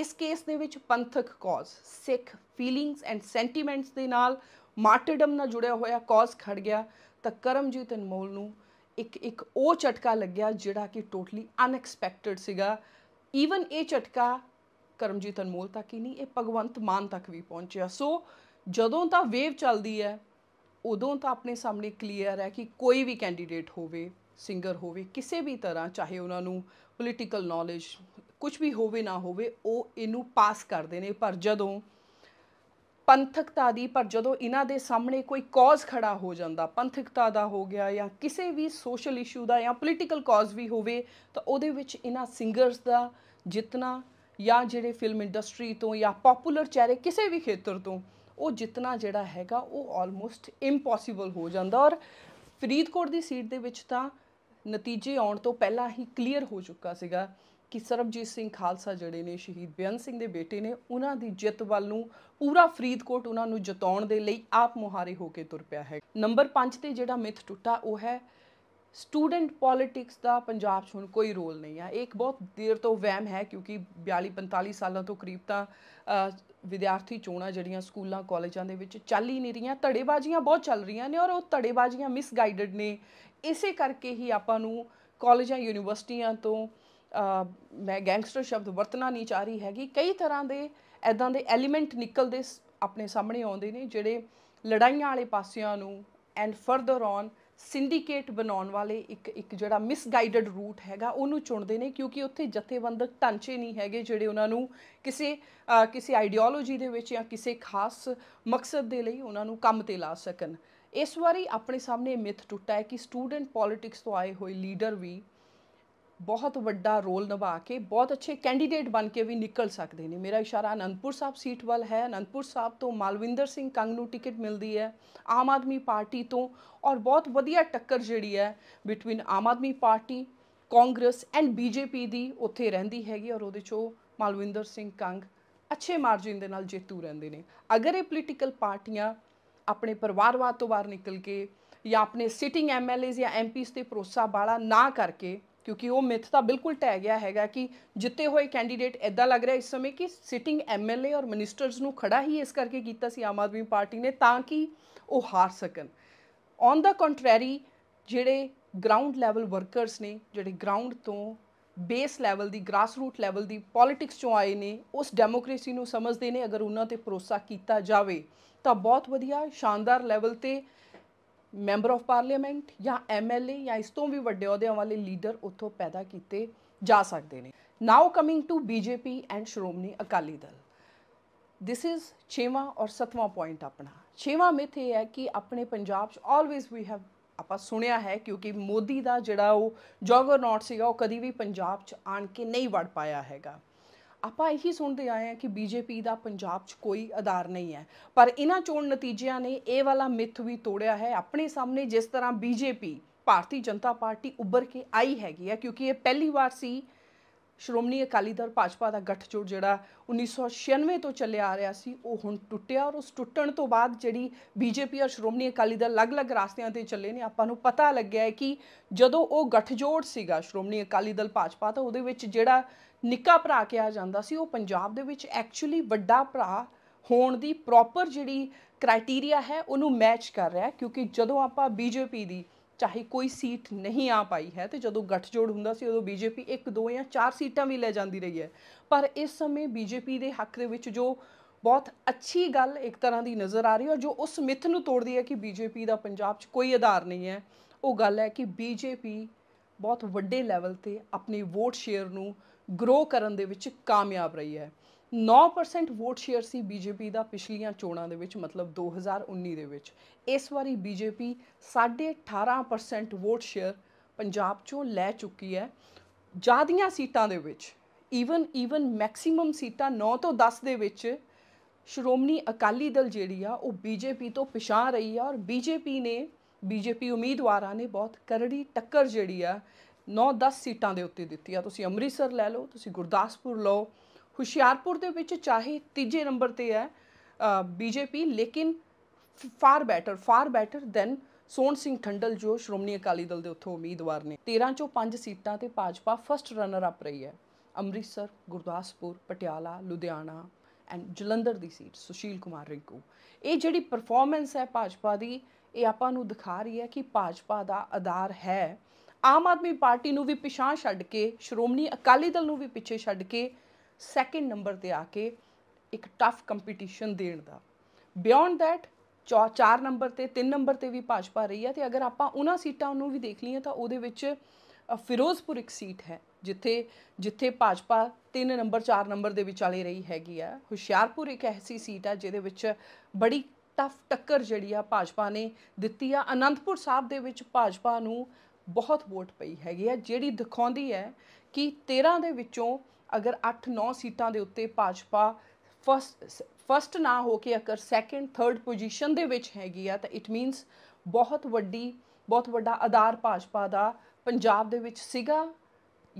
ਇਸ ਕੇਸ ਦੇ ਵਿੱਚ ਪੰਥਕ cause Sikh feelings and sentiments ਦੇ ਨਾਲ ਮਾਰਟਰਡਮ ਨਾਲ ਜੁੜਿਆ ਹੋਇਆ ਕੌਜ਼ ਖੜ ਗਿਆ ਤਾਂ ਕਰਮਜੀਤ ਅਨਮੋਲ ਨੂੰ ਇੱਕ ਇੱਕ ਉਹ ਝਟਕਾ ਲੱਗਿਆ ਜਿਹੜਾ ਕਿ ਟੋਟਲੀ ਅਨਐਕਸਪੈਕਟਡ ਸੀਗਾ ਈਵਨ ਇਹ ਝਟਕਾ ਕਰਮਜੀਤ ਅਨਮੋਲ ਤੱਕ ਹੀ ਨਹੀਂ ਇਹ ਭਗਵੰਤ ਮਾਨ ਤੱਕ ਵੀ ਪਹੁੰਚਿਆ ਸੋ ਜਦੋਂ ਤਾਂ ਵੇਵ ਚੱਲਦੀ ਹੈ ਉਦੋਂ ਤਾਂ ਆਪਣੇ ਸਾਹਮਣੇ ਕਲੀਅਰ ਹੈ ਕਿ ਕੋਈ ਵੀ ਕੈਂਡੀਡੇਟ ਹੋਵੇ ਸਿੰਗਰ ਹੋਵੇ ਕਿਸੇ ਵੀ ਤਰ੍ਹਾਂ ਚਾਹੇ ਉਹਨਾਂ ਨੂੰ ਪੋਲੀਟੀਕਲ ਨੌਲੇਜ ਕੁਝ ਵੀ ਹੋਵੇ ਨਾ ਹੋਵੇ ਉਹ ਇਹਨੂੰ ਪਾਸ ਕਰਦੇ ਨੇ ਪਰ ਜਦੋਂ ਪੰਥਕਤਾ ਦੀ ਪਰ ਜਦੋਂ ਇਹਨਾਂ ਦੇ ਸਾਹਮਣੇ ਕੋਈ ਕੌਜ਼ ਖੜਾ ਹੋ ਜਾਂਦਾ ਪੰਥਕਤਾ ਦਾ ਹੋ ਗਿਆ ਜਾਂ ਕਿਸੇ ਵੀ ਸੋਸ਼ਲ ਇਸ਼ੂ ਦਾ ਜਾਂ ਪੋਲੀਟੀਕਲ ਕੌਜ਼ ਵੀ ਹੋਵੇ ਤਾਂ ਉਹਦੇ ਵਿੱਚ ਇਹਨਾਂ ਸਿੰਗਰਸ ਦਾ ਜਿਤਨਾ ਜਾਂ ਜਿਹੜੇ ਫਿਲਮ ਇੰਡਸਟਰੀ ਤੋਂ ਜਾਂ ਪਪੂਲਰ ਚਿਹਰੇ ਕਿਸੇ ਵੀ ਖੇਤਰ ਤੋਂ ਉਹ ਜਿਤਨਾ ਜਿਹੜਾ ਹੈਗਾ ਉਹ ਆਲਮੋਸਟ ਇੰਪੋਸੀਬਲ ਹੋ ਜਾਂਦਾ ਔਰ ਫਰੀਦਕੋਟ ਦੀ ਸੀਟ ਦੇ ਵਿੱਚ ਤਾਂ ਨਤੀਜੇ ਆਉਣ ਤੋਂ ਪਹਿਲਾਂ ਹੀ ਕਲੀਅਰ ਹੋ ਚੁੱਕਾ ਸੀਗਾ ਕਿ ਸਰਬਜੀਤ ਸਿੰਘ ਖਾਲਸਾ ਜਿਹੜੇ ਨੇ ਸ਼ਹੀਦ ਬਿਆਨ ਸਿੰਘ ਦੇ ਬੇਟੇ ਨੇ ਉਹਨਾਂ ਦੀ ਜਿੱਤ ਵੱਲ ਨੂੰ ਪੂਰਾ ਫਰੀਦਕੋਟ ਉਹਨਾਂ ਨੂੰ ਜਿਤਾਉਣ ਦੇ ਲਈ ਆਪ ਮੁਹਾਰੇ ਹੋ ਕੇ ਤੁਰ ਪਿਆ ਹੈ ਨੰਬਰ 5 ਤੇ ਜਿਹੜਾ ਮਿਥ ਟੁੱਟਾ ਉਹ ਹੈ ਸਟੂਡੈਂਟ ਪੋਲਿਟਿਕਸ ਦਾ ਪੰਜਾਬ 'ਚ ਹੁਣ ਕੋਈ ਰੋਲ ਨਹੀਂ ਆ ਇੱਕ ਬਹੁਤ ਧੀਰ ਤੋਂ ਵਹਿਮ ਹੈ ਕਿਉਂਕਿ 42 45 ਸਾਲਾਂ ਤੋਂ ਕਰੀਬ ਤਾਂ ਵਿਦਿਆਰਥੀ ਚੋਣਾਂ ਜਿਹੜੀਆਂ ਸਕੂਲਾਂ ਕਾਲਜਾਂ ਦੇ ਵਿੱਚ ਚੱਲ ਹੀ ਨਹੀਂ ਰਹੀਆਂ ਧੜੇਬਾਜ਼ੀਆਂ ਬਹੁਤ ਚੱਲ ਰਹੀਆਂ ਨੇ ਔਰ ਉਹ ਧੜੇਬਾਜ਼ੀਆਂ ਮਿਸਗਾਈਡਡ ਨੇ ਇਸੇ ਕਰਕੇ ਹੀ ਆਪਾਂ ਨੂੰ ਕਾਲਜਾਂ ਯੂਨੀਵਰਸਿਟੀਆਂ ਤੋਂ ਮੈਂ ਗੈਂਗਸਟਰ ਸ਼ਬਦ ਵਰਤਣਾ ਨਹੀਂ ਚਾਹ ਰਹੀ ਹੈਗੀ ਕਈ ਤਰ੍ਹਾਂ ਦੇ ਐਦਾਂ ਦੇ ਐਲੀਮੈਂਟ ਨਿਕਲਦੇ ਆਪਣੇ ਸਾਹਮਣੇ ਆਉਂਦੇ ਨੇ ਜਿਹੜੇ ਲੜਾਈਆਂ ਵਾਲੇ ਪਾਸਿਆਂ ਨੂੰ ਐਂਡ ਫਰਦਰ ਔਨ ਸਿੰਡੀਕੇਟ ਬਣਾਉਣ ਵਾਲੇ ਇੱਕ ਇੱਕ ਜਿਹੜਾ ਮਿਸਗਾਈਡਡ ਰੂਟ ਹੈਗਾ ਉਹਨੂੰ ਚੁਣਦੇ ਨੇ ਕਿਉਂਕਿ ਉੱਥੇ ਜਥੇਬੰਦਕ ਢਾਂਚੇ ਨਹੀਂ ਹੈਗੇ ਜਿਹੜੇ ਉਹਨਾਂ ਨੂੰ ਕਿਸੇ ਕਿਸੇ ਆਈਡੀਓਲੋਜੀ ਦੇ ਵਿੱਚ ਜਾਂ ਕਿਸੇ ਖਾਸ ਮਕਸਦ ਦੇ ਲਈ ਉਹਨਾਂ ਨੂੰ ਕੰਮ ਤੇ ਲਾ ਸਕਣ ਇਸ ਵਾਰੀ ਆਪਣੇ ਸਾਹਮਣੇ ਮਿਥ ਟੁੱਟਾ ਹੈ ਕਿ ਸਟੂਡੈਂਟ ਪੋਲਿਟਿਕਸ ਤੋਂ ਆਏ ਹੋਏ ਲੀਡਰ ਵੀ ਬਹੁਤ ਵੱਡਾ ਰੋਲ ਨਿਭਾ ਕੇ ਬਹੁਤ ਅੱਛੇ ਕੈਂਡੀਡੇਟ ਬਣ ਕੇ ਵੀ ਨਿਕਲ ਸਕਦੇ ਨੇ ਮੇਰਾ ਇਸ਼ਾਰਾ ਅਨੰਦਪੁਰ ਸਾਹਿਬ ਸੀਟ ਵੱਲ ਹੈ ਅਨੰਦਪੁਰ ਸਾਹਿਬ ਤੋਂ ਮਾਲਵਿੰਦਰ ਸਿੰਘ ਕੰਗ ਨੂੰ ਟਿਕਟ ਮਿਲਦੀ ਹੈ ਆਮ ਆਦਮੀ ਪਾਰਟੀ ਤੋਂ ਔਰ ਬਹੁਤ ਵਧੀਆ ਟੱਕਰ ਜਿਹੜੀ ਹੈ between Aam Aadmi party Congress and BJP ਦੀ ਉੱਥੇ ਰਹਿੰਦੀ ਹੈਗੀ ਔਰ ਉਹਦੇ ਚੋਂ ਮਾਲਵਿੰਦਰ ਸਿੰਘ ਕੰਗ ਅੱਛੇ ਮਾਰਜਿਨ ਦੇ ਨਾਲ ਜੇਤੂ ਰਹਿੰਦੇ ਨੇ ਅਗਰ ਇਹ ਪੋਲੀਟੀਕਲ ਪਾਰਟੀਆਂ ਆਪਣੇ ਪਰਿਵਾਰਵਾਦ ਤੋਂ ਬਾਹਰ ਨਿਕਲ ਕੇ ਜਾਂ ਆਪਣੇ ਸਿਟਿੰਗ ਐਮਐਲਏਜ਼ ਜਾਂ ਐਮਪੀਸ ਤੇ ਭਰੋਸਾ ਬਾਲਾ ਨਾ ਕਰਕੇ ਕਿਉਂਕਿ ਉਹ ਮਿਥ ਤਾਂ ਬਿਲਕੁਲ ਟਹਿ ਗਿਆ ਹੈਗਾ ਕਿ ਜਿੱਤੇ ਹੋਏ ਕੈਂਡੀਡੇਟ ਐਦਾਂ ਲੱਗ ਰਿਹਾ ਇਸ ਸਮੇਂ ਕਿ ਸਿਟਿੰਗ ਐਮਐਲਏ ਔਰ ਮਿਨਿਸਟਰਸ ਨੂੰ ਖੜਾ ਹੀ ਇਸ ਕਰਕੇ ਕੀਤਾ ਸੀ ਆਮ ਆਦਮੀ ਪਾਰਟੀ ਨੇ ਤਾਂ ਕਿ ਉਹ ਹਾਰ ਸਕਣ ਔਨ ਦਾ ਕੰਟਰੈਰੀ ਜਿਹੜੇ ਗਰਾਊਂਡ ਲੈਵਲ ਵਰਕਰਸ ਨੇ ਜਿਹੜੇ ਗਰਾਊਂਡ ਤੋਂ ਬੇਸ ਲੈਵਲ ਦੀ ਗ੍ਰਾਸਰੂਟ ਲੈਵਲ ਦੀ ਪੋਲਿਟਿਕਸ ਚੋਂ ਆਏ ਨੇ ਉਸ ਡੈਮੋਕ੍ਰੇਸੀ ਨੂੰ ਸਮਝਦੇ ਨੇ ਅਗਰ ਉਹਨਾਂ ਤੇ ਭਰੋਸਾ ਕੀਤਾ ਜਾਵੇ ਤਾਂ ਬਹੁਤ ਵਧੀਆ ਸ਼ਾਨਦਾਰ ਲੈਵਲ ਤੇ ਮੈਂਬਰ ਆਫ ਪਾਰਲੀਮੈਂਟ ਜਾਂ ਐਮਐਲਏ ਜਾਂ ਇਸ ਤੋਂ ਵੀ ਵੱਡੇ ਅਹੁਦਿਆਂ ਵਾਲੇ ਲੀਡਰ ਉੱਥੋਂ ਪੈਦਾ ਕੀਤੇ ਜਾ ਸਕਦੇ ਨੇ now coming to BJP and Shiromani Akali Dal this is 6ਵਾਂ ਔਰ 7ਵਾਂ ਪੁਆਇੰਟ ਆਪਣਾ 6ਵਾਂ ਮਿਥ ਇਹ ਹੈ ਕਿ ਆਪਣੇ ਪੰਜਾਬ 'ਚ ਆਲਵੇਸ ਵੀ ਹੈਵ ਆਪਾਂ ਸੁਣਿਆ ਹੈ ਕਿਉਂਕਿ ਮੋਦੀ ਦਾ ਜਿਹੜਾ ਉਹ ਜੋਗਰਨੌਟ ਸੀਗਾ ਉਹ ਕਦੀ ਵੀ ਪੰਜਾਬ 'ਚ ਆਣ ਕੇ ਨਹੀਂ ਵੜ ਪਾਇਆ ਹੈਗਾ ਆਪਾਂ ਇਹੀ ਸੁਣਦੇ ਆਏ ਆ ਕਿ ਬੀਜੇਪੀ ਦਾ ਪੰਜਾਬ 'ਚ ਕੋਈ ਆਧਾਰ ਨਹੀਂ ਹੈ ਪਰ ਇਹਨਾਂ ਚੋਣ ਨਤੀਜਿਆਂ ਨੇ ਇਹ ਵਾਲਾ ਮਿੱਥ ਵੀ ਤੋੜਿਆ ਹੈ ਆਪਣੇ ਸਾਹਮਣੇ ਜਿਸ ਤਰ੍ਹਾਂ ਬੀਜੇਪੀ ਭਾਰਤੀ ਜਨਤਾ ਪਾਰਟੀ ਉੱਭਰ ਕੇ ਆਈ ਹੈਗੀ ਹੈ ਕਿਉਂਕਿ ਇਹ ਪਹਿਲੀ ਵਾਰ ਸੀ ਸ਼੍ਰੋਮਣੀ ਅਕਾਲੀ ਦਲ ਭਾਜਪਾ ਦਾ ਗੱਠਜੋੜ ਜਿਹੜਾ 1996 ਤੋਂ ਚੱਲਿਆ ਆ ਰਿਹਾ ਸੀ ਉਹ ਹੁਣ ਟੁੱਟਿਆ ਔਰ ਉਸ ਟੁੱਟਣ ਤੋਂ ਬਾਅਦ ਜਿਹੜੀ ਬੀਜੇਪੀ ਔਰ ਸ਼੍ਰੋਮਣੀ ਅਕਾਲੀ ਦਲ ਅਲੱਗ-ਅਲੱਗ ਰਾਸਤਿਆਂ ਤੇ ਚੱਲੇ ਨੇ ਆਪਾਂ ਨੂੰ ਪਤਾ ਲੱਗਿਆ ਹੈ ਕਿ ਜਦੋਂ ਉਹ ਗੱਠਜੋੜ ਸੀਗਾ ਸ਼੍ਰੋਮਣੀ ਅਕਾਲੀ ਦਲ ਭਾਜਪਾ ਤਾਂ ਉਹਦੇ ਵਿੱਚ ਜਿਹੜਾ ਨਿੱਕਾ ਭਰਾ ਕਿਹਾ ਜਾਂਦਾ ਸੀ ਉਹ ਪੰਜਾਬ ਦੇ ਵਿੱਚ ਐਕਚੁਅਲੀ ਵੱਡਾ ਭਰਾ ਹੋਣ ਦੀ ਪ੍ਰੋਪਰ ਜਿਹੜੀ ਕ੍ਰਾਈਟੇਰੀਆ ਹੈ ਉਹਨੂੰ ਮੈਚ ਕਰ ਰਿਹਾ ਕਿਉਂਕਿ ਜਦੋਂ ਆਪਾਂ ਬੀਜੇਪੀ ਦੀ ਚਾਹੇ ਕੋਈ ਸੀਟ ਨਹੀਂ ਆ ਪਾਈ ਹੈ ਤੇ ਜਦੋਂ ਗੱਠਜੋੜ ਹੁੰਦਾ ਸੀ ਉਦੋਂ ਬੀਜੇਪੀ 1 2 ਜਾਂ 4 ਸੀਟਾਂ ਵੀ ਲੈ ਜਾਂਦੀ ਰਹੀ ਹੈ ਪਰ ਇਸ ਸਮੇਂ ਬੀਜੇਪੀ ਦੇ ਹੱਕ ਦੇ ਵਿੱਚ ਜੋ ਬਹੁਤ ਅੱਛੀ ਗੱਲ ਇੱਕ ਤਰ੍ਹਾਂ ਦੀ ਨਜ਼ਰ ਆ ਰਹੀ ਹੈ ਜੋ ਉਸ ਮਿੱਥ ਨੂੰ ਤੋੜਦੀ ਹੈ ਕਿ ਬੀਜੇਪੀ ਦਾ ਪੰਜਾਬ 'ਚ ਕੋਈ ਆਧਾਰ ਨਹੀਂ ਹੈ ਉਹ ਗੱਲ ਹੈ ਕਿ ਬੀਜੇਪੀ ਬਹੁਤ ਵੱਡੇ ਲੈਵਲ ਤੇ ਆਪਣੀ ਵੋਟ ਸ਼ੇਅਰ ਨੂੰ ਗਰੋ ਕਰਨ ਦੇ ਵਿੱਚ ਕਾਮਯਾਬ ਰਹੀ ਹੈ 9% ਵੋਟ ਸ਼ੇਅਰ ਸੀ ਬੀਜੇਪੀ ਦਾ ਪਿਛਲੀਆਂ ਚੋਣਾਂ ਦੇ ਵਿੱਚ ਮਤਲਬ 2019 ਦੇ ਵਿੱਚ ਇਸ ਵਾਰੀ ਬੀਜੇਪੀ 18.5% ਵੋਟ ਸ਼ੇਅਰ ਪੰਜਾਬ ਚੋਂ ਲੈ ਚੁੱਕੀ ਹੈ ਜਿਆਦੀਆਂ ਸੀਟਾਂ ਦੇ ਵਿੱਚ ਈਵਨ ਈਵਨ ਮੈਕਸਿਮਮ ਸੀਟਾਂ 9 ਤੋਂ 10 ਦੇ ਵਿੱਚ ਸ਼੍ਰੋਮਣੀ ਅਕਾਲੀ ਦਲ ਜਿਹੜੀ ਆ ਉਹ ਬੀਜੇਪੀ ਤੋਂ ਪਿਛਾ ਰਹੀ ਆ ਔਰ ਬੀਜੇਪੀ ਨੇ ਬੀਜੇਪੀ ਉਮੀਦਵਾਰਾਂ ਨੇ ਬਹੁਤ ਕਰੜੀ ਟੱਕਰ ਜਿਹੜੀ ਆ 9-10 ਸੀਟਾਂ ਦੇ ਉੱਤੇ ਦਿੱਤੀਆਂ ਤੁਸੀਂ ਅੰਮ੍ਰਿਤਸਰ ਲੈ ਲਓ ਤੁਸੀਂ ਗੁਰਦਾਸਪੁਰ ਲਓ ਹੁਸ਼ਿਆਰਪੁਰ ਦੇ ਵਿੱਚ ਚਾਹੇ ਤੀਜੇ ਨੰਬਰ ਤੇ ਹੈ ਬੀਜੇਪੀ ਲੇਕਿਨ far better far better than Sohan Singh Thandal ਜੋ ਸ਼੍ਰੋਮਣੀ ਅਕਾਲੀ ਦਲ ਦੇ ਉੱਥੋਂ ਉਮੀਦਵਾਰ ਨੇ 13 ਚੋਂ 5 ਸੀਟਾਂ ਤੇ ਭਾਜਪਾ ਫਸਟ ਰਨਰ ਅਪ ਰਹੀ ਹੈ ਅੰਮ੍ਰਿਤਸਰ ਗੁਰਦਾਸਪੁਰ ਪਟਿਆਲਾ ਲੁਧਿਆਣਾ ਐਂਡ ਜਲੰਧਰ ਦੀ ਸੀਟ ਸੁਸ਼ੀਲ ਕੁਮਾਰ ਰਿੰਕੂ ਇਹ ਜਿਹੜੀ ਪਰਫਾਰਮੈਂਸ ਹੈ ਭਾਜਪਾ ਦੀ ਇਹ ਆਪਾਂ ਨੂੰ ਦਿਖਾ ਰਹੀ ਹੈ ਕਿ ਭਾਜਪਾ ਦਾ ਆਧਾਰ ਹੈ ਆਮ ਆਦਮੀ ਪਾਰਟੀ ਨੂੰ ਵੀ ਪਿਛਾਂ ਛੱਡ ਕੇ ਸ਼੍ਰੋਮਣੀ ਅਕਾਲੀ ਦਲ ਨੂੰ ਵੀ ਪਿੱਛੇ ਛੱਡ ਕੇ ਸੈਕਿੰਡ ਨੰਬਰ ਤੇ ਆ ਕੇ ਇੱਕ ਟਫ ਕੰਪੀਟੀਸ਼ਨ ਦੇਣ ਦਾ ਬਿਯੋਂਡ ਥੈਟ 4 ਨੰਬਰ ਤੇ 3 ਨੰਬਰ ਤੇ ਵੀ ਭਾਜਪਾ ਰਹੀ ਹੈ ਤੇ ਅਗਰ ਆਪਾਂ ਉਹਨਾਂ ਸੀਟਾਂ ਨੂੰ ਵੀ ਦੇਖ ਲਈਏ ਤਾਂ ਉਹਦੇ ਵਿੱਚ ਫਿਰੋਜ਼ਪੁਰ ਇੱਕ ਸੀਟ ਹੈ ਜਿੱਥੇ ਜਿੱਥੇ ਭਾਜਪਾ 3 ਨੰਬਰ 4 ਨੰਬਰ ਦੇ ਵਿਚਾਲੇ ਰਹੀ ਹੈਗੀ ਆ ਹੁਸ਼ਿਆਰਪੁਰ ਇੱਕ ਐਸੀ ਸੀਟ ਆ ਜਿਹਦੇ ਵਿੱਚ ਬੜੀ ਟਫ ਟੱਕਰ ਜਿਹੜੀ ਆ ਭਾਜਪਾ ਨੇ ਦਿੱਤੀ ਆ ਅਨੰਦਪੁਰ ਸਾਹਿਬ ਦੇ ਵਿੱਚ ਭਾਜਪਾ ਨੂੰ ਬਹੁਤ ਵੋਟ ਪਈ ਹੈਗੀ ਆ ਜਿਹੜੀ ਦਿਖਾਉਂਦੀ ਹੈ ਕਿ 13 ਦੇ ਵਿੱਚੋਂ ਅਗਰ 8-9 ਸੀਟਾਂ ਦੇ ਉੱਤੇ ਭਾਜਪਾ ਫਸਟ ਫਸਟ ਨਾ ਹੋ ਕੇ ਅਗਰ ਸੈਕੰਡ ਥਰਡ ਪੋਜੀਸ਼ਨ ਦੇ ਵਿੱਚ ਹੈਗੀ ਆ ਤਾਂ ਇਟ ਮੀਨਸ ਬਹੁਤ ਵੱਡੀ ਬਹੁਤ ਵੱਡਾ ਆਧਾਰ ਭਾਜਪਾ ਦਾ ਪੰਜਾਬ ਦੇ ਵਿੱਚ ਸੀਗਾ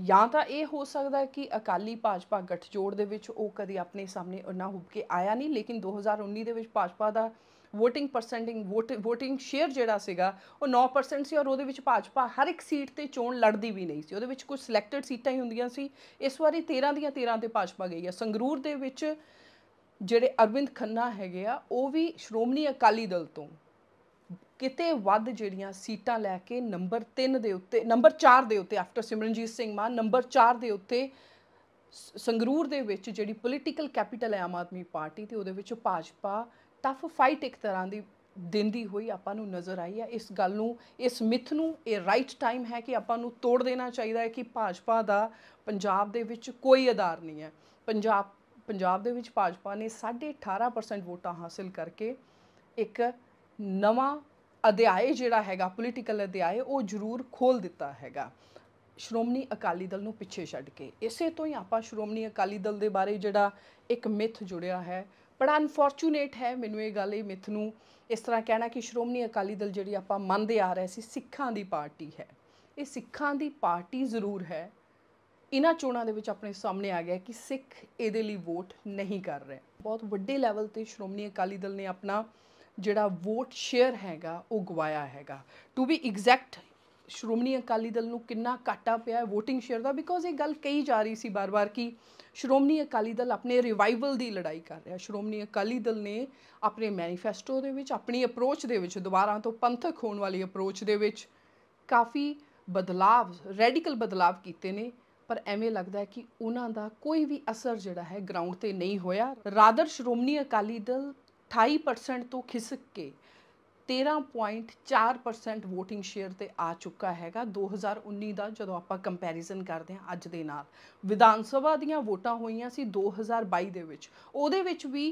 ਜਾਂ ਤਾਂ ਇਹ ਹੋ ਸਕਦਾ ਹੈ ਕਿ ਅਕਾਲੀ ਭਾਜਪਾ ਗੱਠਜੋੜ ਦੇ ਵਿੱਚ ਉਹ ਕਦੀ ਆਪਣੇ ਸਾਹਮਣੇ ਉਹਨਾਂ ਹੁਬ ਕੇ ਆਇਆ ਨਹੀਂ ਲੇਕਿਨ 2019 ਦੇ ਵਿੱਚ ਭਾਜਪਾ ਦਾ ਵੋਟਿੰਗ ਪਰਸੈਂਟਿੰਗ ਵੋਟਿੰਗ ਸ਼ੇਅਰ ਜਿਹੜਾ ਸੀਗਾ ਉਹ 9% ਸੀ ਔਰ ਉਹਦੇ ਵਿੱਚ ਭਾਜਪਾ ਹਰ ਇੱਕ ਸੀਟ ਤੇ ਚੋਣ ਲੜਦੀ ਵੀ ਨਹੀਂ ਸੀ ਉਹਦੇ ਵਿੱਚ ਕੁਝ ਸਿਲੈਕਟਡ ਸੀਟਾਂ ਹੀ ਹੁੰਦੀਆਂ ਸੀ ਇਸ ਵਾਰੀ 13 ਦੀਆਂ 13 ਤੇ ਭਾਜਪਾ ਗਈ ਹੈ ਸੰਗਰੂਰ ਦੇ ਵਿੱਚ ਜਿਹੜੇ ਅਰਵਿੰਦ ਖੰਨਾ ਹੈਗੇ ਆ ਉਹ ਵੀ ਸ਼੍ਰੋਮਣੀ ਅਕਾਲੀ ਦਲ ਤੋਂ ਕਿਤੇ ਵੱਧ ਜਿਹੜੀਆਂ ਸੀਟਾਂ ਲੈ ਕੇ ਨੰਬਰ 3 ਦੇ ਉੱਤੇ ਨੰਬਰ 4 ਦੇ ਉੱਤੇ ਆਫਟਰ ਸਿਮਰਨਜੀਤ ਸਿੰਘ ਮਾਨ ਨੰਬਰ 4 ਦੇ ਉੱਤੇ ਸੰਗਰੂਰ ਦੇ ਵਿੱਚ ਜਿਹੜੀ ਪੋਲੀਟੀਕਲ ਕੈਪੀਟਲ ਹੈ ਆਮ ਆਦਮੀ ਪਾਰਟੀ ਤੇ ਉਹਦੇ ਵਿੱਚ ਭਾਜਪਾ ਟਫ ਫਾਈਟ ਇੱਕ ਤਰ੍ਹਾਂ ਦੀ ਦਿੰਦੀ ਹੋਈ ਆਪਾਂ ਨੂੰ ਨਜ਼ਰ ਆਈ ਹੈ ਇਸ ਗੱਲ ਨੂੰ ਇਸ ਮਿਥ ਨੂੰ ਇਹ ਰਾਈਟ ਟਾਈਮ ਹੈ ਕਿ ਆਪਾਂ ਨੂੰ ਤੋੜ ਦੇਣਾ ਚਾਹੀਦਾ ਹੈ ਕਿ ਭਾਜਪਾ ਦਾ ਪੰਜਾਬ ਦੇ ਵਿੱਚ ਕੋਈ ਆਧਾਰ ਨਹੀਂ ਹੈ ਪੰਜਾਬ ਪੰਜਾਬ ਦੇ ਵਿੱਚ ਭਾਜਪਾ ਨੇ 18.5% ਵੋਟਾਂ ਹਾਸਲ ਕਰਕੇ ਇੱਕ ਨਵਾਂ ਅਧਿਆਏ ਜਿਹੜਾ ਹੈਗਾ ਪੋਲੀਟੀਕਲ ਅਧਿਆਏ ਉਹ ਜ਼ਰੂਰ ਖੋਲ ਦਿੱਤਾ ਹੈਗਾ ਸ਼੍ਰੋਮਣੀ ਅਕਾਲੀ ਦਲ ਨੂੰ ਪਿੱਛੇ ਛੱਡ ਕੇ ਇਸੇ ਤੋਂ ਹੀ ਆਪਾਂ ਸ਼੍ਰੋਮਣੀ ਅਕਾਲੀ ਦਲ ਦੇ ਬਾਰੇ ਜਿਹੜਾ ਇੱਕ ਮਿਥ ਜੁੜਿਆ ਹੈ ਬੜਾ ਅਨਫੋਰਚੂਨੇਟ ਹੈ ਮੈਨੂੰ ਇਹ ਗੱਲ ਇਹ ਮਿੱਥ ਨੂੰ ਇਸ ਤਰ੍ਹਾਂ ਕਹਿਣਾ ਕਿ ਸ਼੍ਰੋਮਣੀ ਅਕਾਲੀ ਦਲ ਜਿਹੜੀ ਆਪਾਂ ਮੰਨਦੇ ਆ ਰਹੇ ਸੀ ਸਿੱਖਾਂ ਦੀ ਪਾਰਟੀ ਹੈ ਇਹ ਸਿੱਖਾਂ ਦੀ ਪਾਰਟੀ ਜ਼ਰੂਰ ਹੈ ਇਨਾ ਚੋਣਾਂ ਦੇ ਵਿੱਚ ਆਪਣੇ ਸਾਹਮਣੇ ਆ ਗਿਆ ਕਿ ਸਿੱਖ ਇਹਦੇ ਲਈ ਵੋਟ ਨਹੀਂ ਕਰ ਰਹੇ ਬਹੁਤ ਵੱਡੇ ਲੈਵਲ ਤੇ ਸ਼੍ਰੋਮਣੀ ਅਕਾਲੀ ਦਲ ਨੇ ਆਪਣਾ ਜਿਹੜਾ ਵੋਟ ਸ਼ੇਅਰ ਹੈਗਾ ਉਹ ਗਵਾਇਆ ਹੈਗਾ to be exact Shiromani Akali Dal ਨੂੰ ਕਿੰਨਾ ਘਾਟਾ ਪਿਆ ਹੈ VOTING ਸ਼ੇਅਰ ਦਾ ਬਿਕੋਜ਼ ਇਹ ਗੱਲ ਕਹੀ ਜਾ ਰਹੀ ਸੀ ਬਾਰ-ਬਾਰ ਕਿ ਸ਼੍ਰੋਮਣੀ ਅਕਾਲੀ ਦਲ ਆਪਣੇ ਰਿਵਾਈਵਲ ਦੀ ਲੜਾਈ ਕਰ ਰਿਹਾ ਸ਼੍ਰੋਮਣੀ ਅਕਾਲੀ ਦਲ ਨੇ ਆਪਣੇ ਮੈਨੀਫੈਸਟੋ ਦੇ ਵਿੱਚ ਆਪਣੀ ਅਪਰੋਚ ਦੇ ਵਿੱਚ ਦੁਬਾਰਾ ਤੋਂ ਪੰਥਕ ਹੋਣ ਵਾਲੀ ਅਪਰੋਚ ਦੇ ਵਿੱਚ ਕਾਫੀ ਬਦਲਾਵ ਰੈਡੀਕਲ ਬਦਲਾਵ ਕੀਤੇ ਨੇ ਪਰ ਐਵੇਂ ਲੱਗਦਾ ਹੈ ਕਿ ਉਹਨਾਂ ਦਾ ਕੋਈ ਵੀ ਅਸਰ ਜਿਹੜਾ ਹੈ ਗਰਾਊਂਡ ਤੇ ਨਹੀਂ ਹੋਇਆ ਰਾਦਰ ਸ਼੍ਰੋਮਣੀ ਅਕਾਲੀ ਦਲ 28% ਤੋਂ ਖਿਸਕ ਕੇ 13.4% VOTING ਸ਼ੇਅਰ ਤੇ ਆ ਚੁੱਕਾ ਹੈਗਾ 2019 ਦਾ ਜਦੋਂ ਆਪਾਂ ਕੰਪੈਰੀਜ਼ਨ ਕਰਦੇ ਹਾਂ ਅੱਜ ਦੇ ਨਾਲ ਵਿਧਾਨ ਸਭਾ ਦੀਆਂ ਵੋਟਾਂ ਹੋਈਆਂ ਸੀ 2022 ਦੇ ਵਿੱਚ ਉਹਦੇ ਵਿੱਚ ਵੀ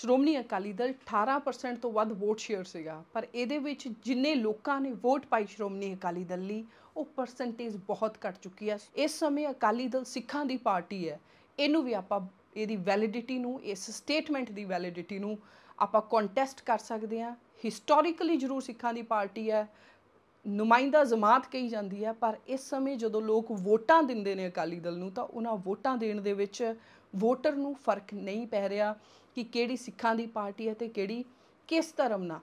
ਸ਼੍ਰੋਮਣੀ ਅਕਾਲੀ ਦਲ 18% ਤੋਂ ਵੱਧ ਵੋਟ ਸ਼ੇਅਰ ਸੀਗਾ ਪਰ ਇਹਦੇ ਵਿੱਚ ਜਿੰਨੇ ਲੋਕਾਂ ਨੇ ਵੋਟ ਪਾਈ ਸ਼੍ਰੋਮਣੀ ਅਕਾਲੀ ਦਲ ਲਈ ਉਹ ਪਰਸੈਂਟੇਜ ਬਹੁਤ ਘਟ ਚੁੱਕੀ ਹੈ ਇਸ ਸਮੇਂ ਅਕਾਲੀ ਦਲ ਸਿੱਖਾਂ ਦੀ ਪਾਰਟੀ ਹੈ ਇਹਨੂੰ ਵੀ ਆਪਾਂ ਇਹਦੀ ਵੈਲਿਡਿਟੀ ਨੂੰ ਇਸ ਸਟੇਟਮੈਂਟ ਦੀ ਵੈਲਿਡਿਟੀ ਨੂੰ ਆਪਾਂ ਕੰਟੈਸਟ ਕਰ ਸਕਦੇ ਹਾਂ ਹਿਸਟੋਰੀਕਲੀ ਜ਼ਰੂਰ ਸਿੱਖਾਂ ਦੀ ਪਾਰਟੀ ਹੈ ਨੁਮਾਇੰਦਾ ਜਮਾਤ ਕਹੀ ਜਾਂਦੀ ਹੈ ਪਰ ਇਸ ਸਮੇਂ ਜਦੋਂ ਲੋਕ ਵੋਟਾਂ ਦਿੰਦੇ ਨੇ ਅਕਾਲੀ ਦਲ ਨੂੰ ਤਾਂ ਉਹਨਾਂ ਵੋਟਾਂ ਦੇਣ ਦੇ ਵਿੱਚ ਵੋਟਰ ਨੂੰ ਫਰਕ ਨਹੀਂ ਪੈ ਰਿਹਾ ਕਿ ਕਿਹੜੀ ਸਿੱਖਾਂ ਦੀ ਪਾਰਟੀ ਹੈ ਤੇ ਕਿਹੜੀ ਕਿਸ ਧਰਮ ਨਾਲ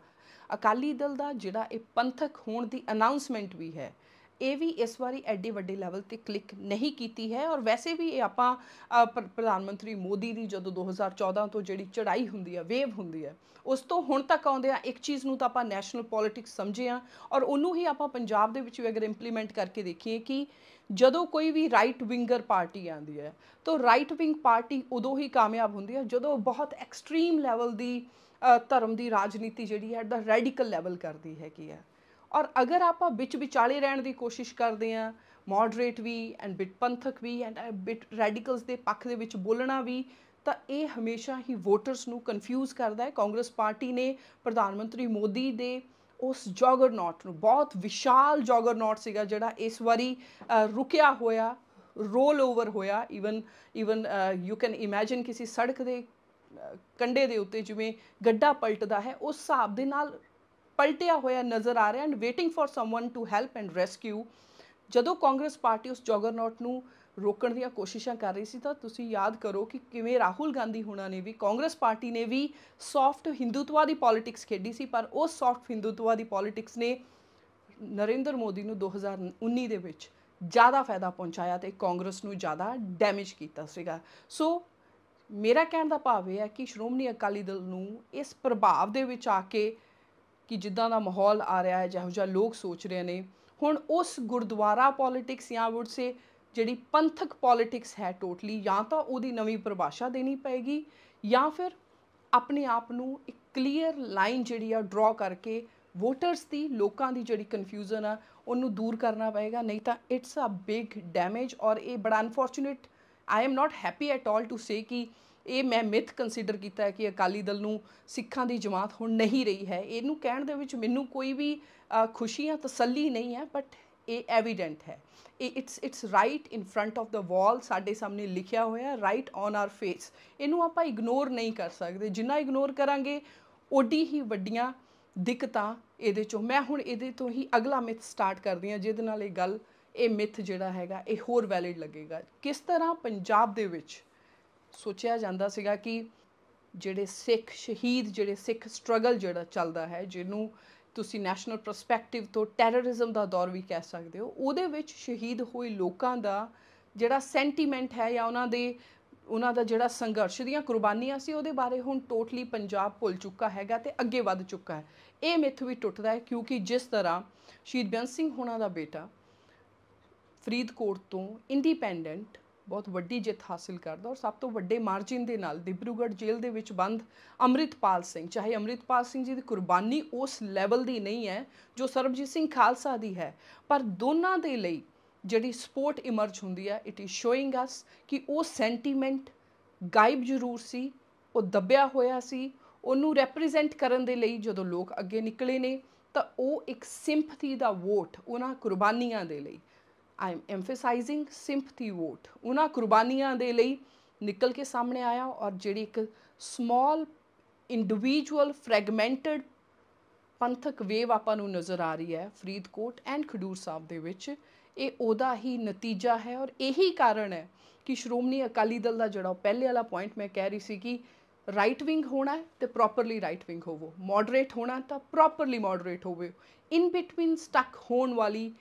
ਅਕਾਲੀ ਦਲ ਦਾ ਜਿਹੜਾ ਇਹ ਪੰਥਕ ਹੋਣ ਦੀ ਅਨਾਉਂਸਮੈਂਟ ਵੀ ਹੈ ਇਹ ਵੀ ਇਸ ਵਾਰੀ ਐਡੀ ਵੱਡੇ ਲੈਵਲ ਤੇ ਕਲਿੱਕ ਨਹੀਂ ਕੀਤੀ ਹੈ ਔਰ ਵੈਸੇ ਵੀ ਇਹ ਆਪਾਂ ਪ੍ਰਧਾਨ ਮੰਤਰੀ ਮੋਦੀ ਦੀ ਜਦੋਂ 2014 ਤੋਂ ਜਿਹੜੀ ਚੜ੍ਹਾਈ ਹੁੰਦੀ ਹੈ ਵੇਵ ਹੁੰਦੀ ਹੈ ਉਸ ਤੋਂ ਹੁਣ ਤੱਕ ਆਉਂਦੇ ਆ ਇੱਕ ਚੀਜ਼ ਨੂੰ ਤਾਂ ਆਪਾਂ ਨੈਸ਼ਨਲ ਪੋਲਿਟਿਕਸ ਸਮਝੇ ਆ ਔਰ ਉਹਨੂੰ ਹੀ ਆਪਾਂ ਪੰਜਾਬ ਦੇ ਵਿੱਚ ਵੀ ਅਗਰ ਇੰਪਲੀਮੈਂਟ ਕਰਕੇ ਦੇਖੀਏ ਕਿ ਜਦੋਂ ਕੋਈ ਵੀ ਰਾਈਟ ਵਿੰਗਰ ਪਾਰਟੀ ਆਂਦੀ ਹੈ ਤਾਂ ਰਾਈਟ ਵਿੰਗ ਪਾਰਟੀ ਉਦੋਂ ਹੀ ਕਾਮਯਾਬ ਹੁੰਦੀ ਹੈ ਜਦੋਂ ਬਹੁਤ ਐਕਸਟ੍ਰੀਮ ਲੈਵਲ ਦੀ ਧਰਮ ਦੀ ਰਾਜਨੀਤੀ ਜਿਹੜੀ ਹੈ ਦਾ ਰੈਡੀਕਲ ਲੈਵਲ ਕਰਦੀ ਹੈ ਕੀ ਹੈ ਔਰ ਅਗਰ ਆਪਾਂ ਵਿੱਚ ਵਿਚਾਲੇ ਰਹਿਣ ਦੀ ਕੋਸ਼ਿਸ਼ ਕਰਦੇ ਆ ਮੋਡਰੇਟ ਵੀ ਐਂਡ ਬਿਟ ਪੰਥਕ ਵੀ ਐਂਡ ਬਿਟ ਰੈਡੀਕਲਸ ਦੇ ਪੱਖ ਦੇ ਵਿੱਚ ਬੋਲਣਾ ਵੀ ਤਾਂ ਇਹ ਹਮੇਸ਼ਾ ਹੀ ਵੋਟਰਸ ਨੂੰ ਕਨਫਿਊਜ਼ ਕਰਦਾ ਹੈ ਕਾਂਗਰਸ ਪਾਰਟੀ ਨੇ ਪ੍ਰਧਾਨ ਮੰਤਰੀ ਮੋਦੀ ਦੇ ਉਸ ਜੌਗਰਨੌਟ ਨੂੰ ਬਹੁਤ ਵਿਸ਼ਾਲ ਜੌਗਰਨੌਟ ਸੀਗਾ ਜਿਹੜਾ ਇਸ ਵਾਰੀ ਰੁਕਿਆ ਹੋਇਆ ਰੋਲ ਓਵਰ ਹੋਇਆ even even you can imagine ਕਿਸੇ ਸੜਕ ਦੇ ਕੰਡੇ ਦੇ ਉੱਤੇ ਜਿਵੇਂ ਗੱਡਾ ਪਲਟਦਾ ਹੈ ਉਸ ਹਿਸਾਬ ਦੇ ਨਾਲ ਪਲਟਿਆ ਹੋਇਆ ਨਜ਼ਰ ਆ ਰਿਹਾ and waiting for someone to help and rescue ਜਦੋਂ ਕਾਂਗਰਸ ਪਾਰਟੀ ਉਸ ਜੋਗਰਨੌਟ ਨੂੰ ਰੋਕਣ ਦੀਆਂ ਕੋਸ਼ਿਸ਼ਾਂ ਕਰ ਰਹੀ ਸੀ ਤਾਂ ਤੁਸੀਂ ਯਾਦ ਕਰੋ ਕਿ ਕਿਵੇਂ ਰਾਹੁਲ ਗਾਂਧੀ ਹੁਣਾਂ ਨੇ ਵੀ ਕਾਂਗਰਸ ਪਾਰਟੀ ਨੇ ਵੀ ਸੌਫਟ ਹਿੰਦੂਤਵਾ ਦੀ ਪੋਲਿਟਿਕਸ ਖੇਡੀ ਸੀ ਪਰ ਉਹ ਸੌਫਟ ਹਿੰਦੂਤਵਾ ਦੀ ਪੋਲਿਟਿਕਸ ਨੇ ਨਰਿੰਦਰ ਮੋਦੀ ਨੂੰ 2019 ਦੇ ਵਿੱਚ ਜ਼ਿਆਦਾ ਫਾਇਦਾ ਪਹੁੰਚਾਇਆ ਤੇ ਕਾਂਗਰਸ ਨੂੰ ਜ਼ਿਆਦਾ ਡੈਮੇਜ ਕੀਤਾ ਸੀਗਾ ਸੋ ਮੇਰਾ ਕਹਿਣ ਦਾ ਭਾਵ ਇਹ ਹੈ ਕਿ ਸ਼੍ਰੋਮਣੀ ਅਕਾਲੀ ਦਲ ਨੂੰ ਇਸ ਪ੍ਰਭਾਵ ਦੇ ਵਿੱਚ ਆ ਕੇ ਕਿ ਜਿੱਦਾਂ ਦਾ ਮਾਹੌਲ ਆ ਰਿਹਾ ਹੈ ਜਿਹੋ ਜਿਹਾ ਲੋਕ ਸੋਚ ਰਹੇ ਨੇ ਹੁਣ ਉਸ ਗੁਰਦੁਆਰਾ ਪੋਲਿਟਿਕਸ ਜਾਂ ਵੁੱਡ ਸੇ ਜਿਹੜੀ ਪੰਥਕ ਪੋਲਿਟਿਕਸ ਹੈ ਟੋਟਲੀ ਜਾਂ ਤਾਂ ਉਹਦੀ ਨਵੀਂ ਪਰਿਭਾਸ਼ਾ ਦੇਣੀ ਪਏਗੀ ਜਾਂ ਫਿਰ ਆਪਣੇ ਆਪ ਨੂੰ ਇੱਕ ਕਲੀਅਰ ਲਾਈਨ ਜਿਹੜੀ ਆ ਡਰਾ ਕਰਕੇ ਵੋਟਰਸ ਦੀ ਲੋਕਾਂ ਦੀ ਜਿਹੜੀ ਕਨਫਿਊਜ਼ਨ ਆ ਉਹਨੂੰ ਦੂਰ ਕਰਨਾ ਪਏਗਾ ਨਹੀਂ ਤਾਂ ਇਟਸ ਅ ਬਿਗ ਡੈਮੇਜ ਔਰ ਇਹ ਬੜਾ unfortunate I am not happy at all to say ਕਿ ਇਹ ਮੈਂ ਮਿਥ ਕੰਸੀਡਰ ਕੀਤਾ ਹੈ ਕਿ ਅਕਾਲੀ ਦਲ ਨੂੰ ਸਿੱਖਾਂ ਦੀ ਜਮਾਤ ਹੁਣ ਨਹੀਂ ਰਹੀ ਹੈ ਇਹਨੂੰ ਕਹਿਣ ਦੇ ਵਿੱਚ ਮੈਨੂੰ ਕੋਈ ਵੀ ਖੁਸ਼ੀ ਜਾਂ ਤਸੱਲੀ ਨਹੀਂ ਹੈ ਬਟ ਇਹ ਐਵੀਡੈਂਟ ਹੈ it's it's right in front of the wall ਸਾਡੇ ਸਾਹਮਣੇ ਲਿਖਿਆ ਹੋਇਆ ਰਾਈਟ ਔਨ ਆਰ ਫੇਸ ਇਹਨੂੰ ਆਪਾਂ ਇਗਨੋਰ ਨਹੀਂ ਕਰ ਸਕਦੇ ਜਿੰਨਾ ਇਗਨੋਰ ਕਰਾਂਗੇ ਓਡੀ ਹੀ ਵੱਡੀਆਂ ਦਿੱਕਤਾਂ ਇਹਦੇ ਚੋਂ ਮੈਂ ਹੁਣ ਇਹਦੇ ਤੋਂ ਹੀ ਅਗਲਾ ਮਿਥ ਸਟਾਰਟ ਕਰਦੀ ਹਾਂ ਜਿਹਦੇ ਨਾਲ ਇਹ ਗੱਲ ਇਹ ਮਿਥ ਜਿਹੜਾ ਹੈਗਾ ਇਹ ਹੋਰ ਵੈਲਿਡ ਲੱਗੇਗਾ ਕਿਸ ਤਰ੍ਹਾਂ ਪੰਜਾਬ ਦੇ ਵਿੱਚ ਸੋਚਿਆ ਜਾਂਦਾ ਸੀਗਾ ਕਿ ਜਿਹੜੇ ਸਿੱਖ ਸ਼ਹੀਦ ਜਿਹੜੇ ਸਿੱਖ ਸਟਰਗਲ ਜਿਹੜਾ ਚੱਲਦਾ ਹੈ ਜਿਹਨੂੰ ਤੁਸੀਂ ਨੈਸ਼ਨਲ ਪਰਸਪੈਕਟਿਵ ਤੋਂ ਟੈਰਰਿਜ਼ਮ ਦਾ ਦੌਰ ਵੀ ਕਹਿ ਸਕਦੇ ਹੋ ਉਹਦੇ ਵਿੱਚ ਸ਼ਹੀਦ ਹੋਏ ਲੋਕਾਂ ਦਾ ਜਿਹੜਾ ਸੈਂਟੀਮੈਂਟ ਹੈ ਜਾਂ ਉਹਨਾਂ ਦੇ ਉਹਨਾਂ ਦਾ ਜਿਹੜਾ ਸੰਘਰਸ਼ ਦੀਆਂ ਕੁਰਬਾਨੀਆਂ ਸੀ ਉਹਦੇ ਬਾਰੇ ਹੁਣ ਟੋਟਲੀ ਪੰਜਾਬ ਭੁੱਲ ਚੁੱਕਾ ਹੈਗਾ ਤੇ ਅੱਗੇ ਵੱਧ ਚੁੱਕਾ ਹੈ ਇਹ ਮਿੱਥ ਵੀ ਟੁੱਟਦਾ ਹੈ ਕਿਉਂਕਿ ਜਿਸ ਤਰ੍ਹਾਂ ਸ਼ਹੀਦ ਬੇਅੰਤ ਸਿੰਘ ਹੋਣਾ ਦਾ ਬੇਟਾ ਫਰੀਦਕੋਟ ਤੋਂ ਇੰਡੀਪੈਂਡੈਂਟ ਬਹੁਤ ਵੱਡੀ ਜਿੱਤ ਹਾਸਲ ਕਰਦਾ ਔਰ ਸਭ ਤੋਂ ਵੱਡੇ ਮਾਰਜਿਨ ਦੇ ਨਾਲ ਦਿਬਰੂਗੜ ਜੇਲ੍ਹ ਦੇ ਵਿੱਚ ਬੰਦ ਅਮਰਿਤਪਾਲ ਸਿੰਘ ਚਾਹੇ ਅਮਰਿਤਪਾਲ ਸਿੰਘ ਜੀ ਦੀ ਕੁਰਬਾਨੀ ਉਸ ਲੈਵਲ ਦੀ ਨਹੀਂ ਹੈ ਜੋ ਸਰਬਜੀਤ ਸਿੰਘ ਖਾਲਸਾ ਦੀ ਹੈ ਪਰ ਦੋਨਾਂ ਦੇ ਲਈ ਜਿਹੜੀ ਸਪੋਰਟ ਇਮਰਜ ਹੁੰਦੀ ਹੈ ਇਟ ਇਜ਼ ਸ਼ੋਇੰਗ ਅਸ ਕਿ ਉਹ ਸੈਂਟੀਮੈਂਟ ਗਾਇਬ ਜ਼ਰੂਰ ਸੀ ਉਹ ਦੱਬਿਆ ਹੋਇਆ ਸੀ ਉਹਨੂੰ ਰਿਪਰੈਜ਼ੈਂਟ ਕਰਨ ਦੇ ਲਈ ਜਦੋਂ ਲੋਕ ਅੱਗੇ ਨਿਕਲੇ ਨੇ ਤਾਂ ਉਹ ਇੱਕ ਸਿੰਪਥੀ ਦਾ ਵੋਟ ਉਹਨਾਂ ਕੁਰਬਾਨੀਆਂ ਦੇ ਲਈ I am emphasizing sympathy vote ਉਹਨਾਂ ਕੁਰਬਾਨੀਆਂ ਦੇ ਲਈ ਨਿਕਲ ਕੇ ਸਾਹਮਣੇ ਆਇਆ ਔਰ ਜਿਹੜੀ ਇੱਕ ਸਮਾਲ ਇੰਡੀਵਿਜੂਅਲ ਫ੍ਰੈਗਮੈਂਟਡ ਪੰਥਕ ਵੇਵ ਆਪਾਂ ਨੂੰ ਨਜ਼ਰ ਆ ਰਹੀ ਹੈ ਫਰੀਦਕੋਟ ਐਂਡ ਖਡੂਰ ਸਾਹਿਬ ਦੇ ਵਿੱਚ ਇਹ ਉਹਦਾ ਹੀ ਨਤੀਜਾ ਹੈ ਔਰ ਇਹੀ ਕਾਰਨ ਹੈ ਕਿ ਸ਼੍ਰੋਮਣੀ ਅਕਾਲੀ ਦਲ ਦਾ ਜਿਹੜਾ ਪਹਿਲੇ ਵਾਲਾ ਪੁਆਇੰਟ ਮੈਂ ਕਹਿ ਰਹੀ ਸੀ ਕਿ ਰਾਈਟ ਵਿੰਗ ਹੋਣਾ ਹੈ ਤੇ ਪ੍ਰੋਪਰਲੀ ਰਾਈਟ ਵਿੰਗ ਹੋਵੋ ਮੋਡਰੇਟ ਹੋਣਾ ਤਾਂ ਪ੍ਰੋਪਰਲੀ ਮੋਡਰੇਟ ਹੋਵੇ ਇਨ ਬਿਟਵੀਨ ਸਟਕ ਹੋਣ ਵਾਲੀ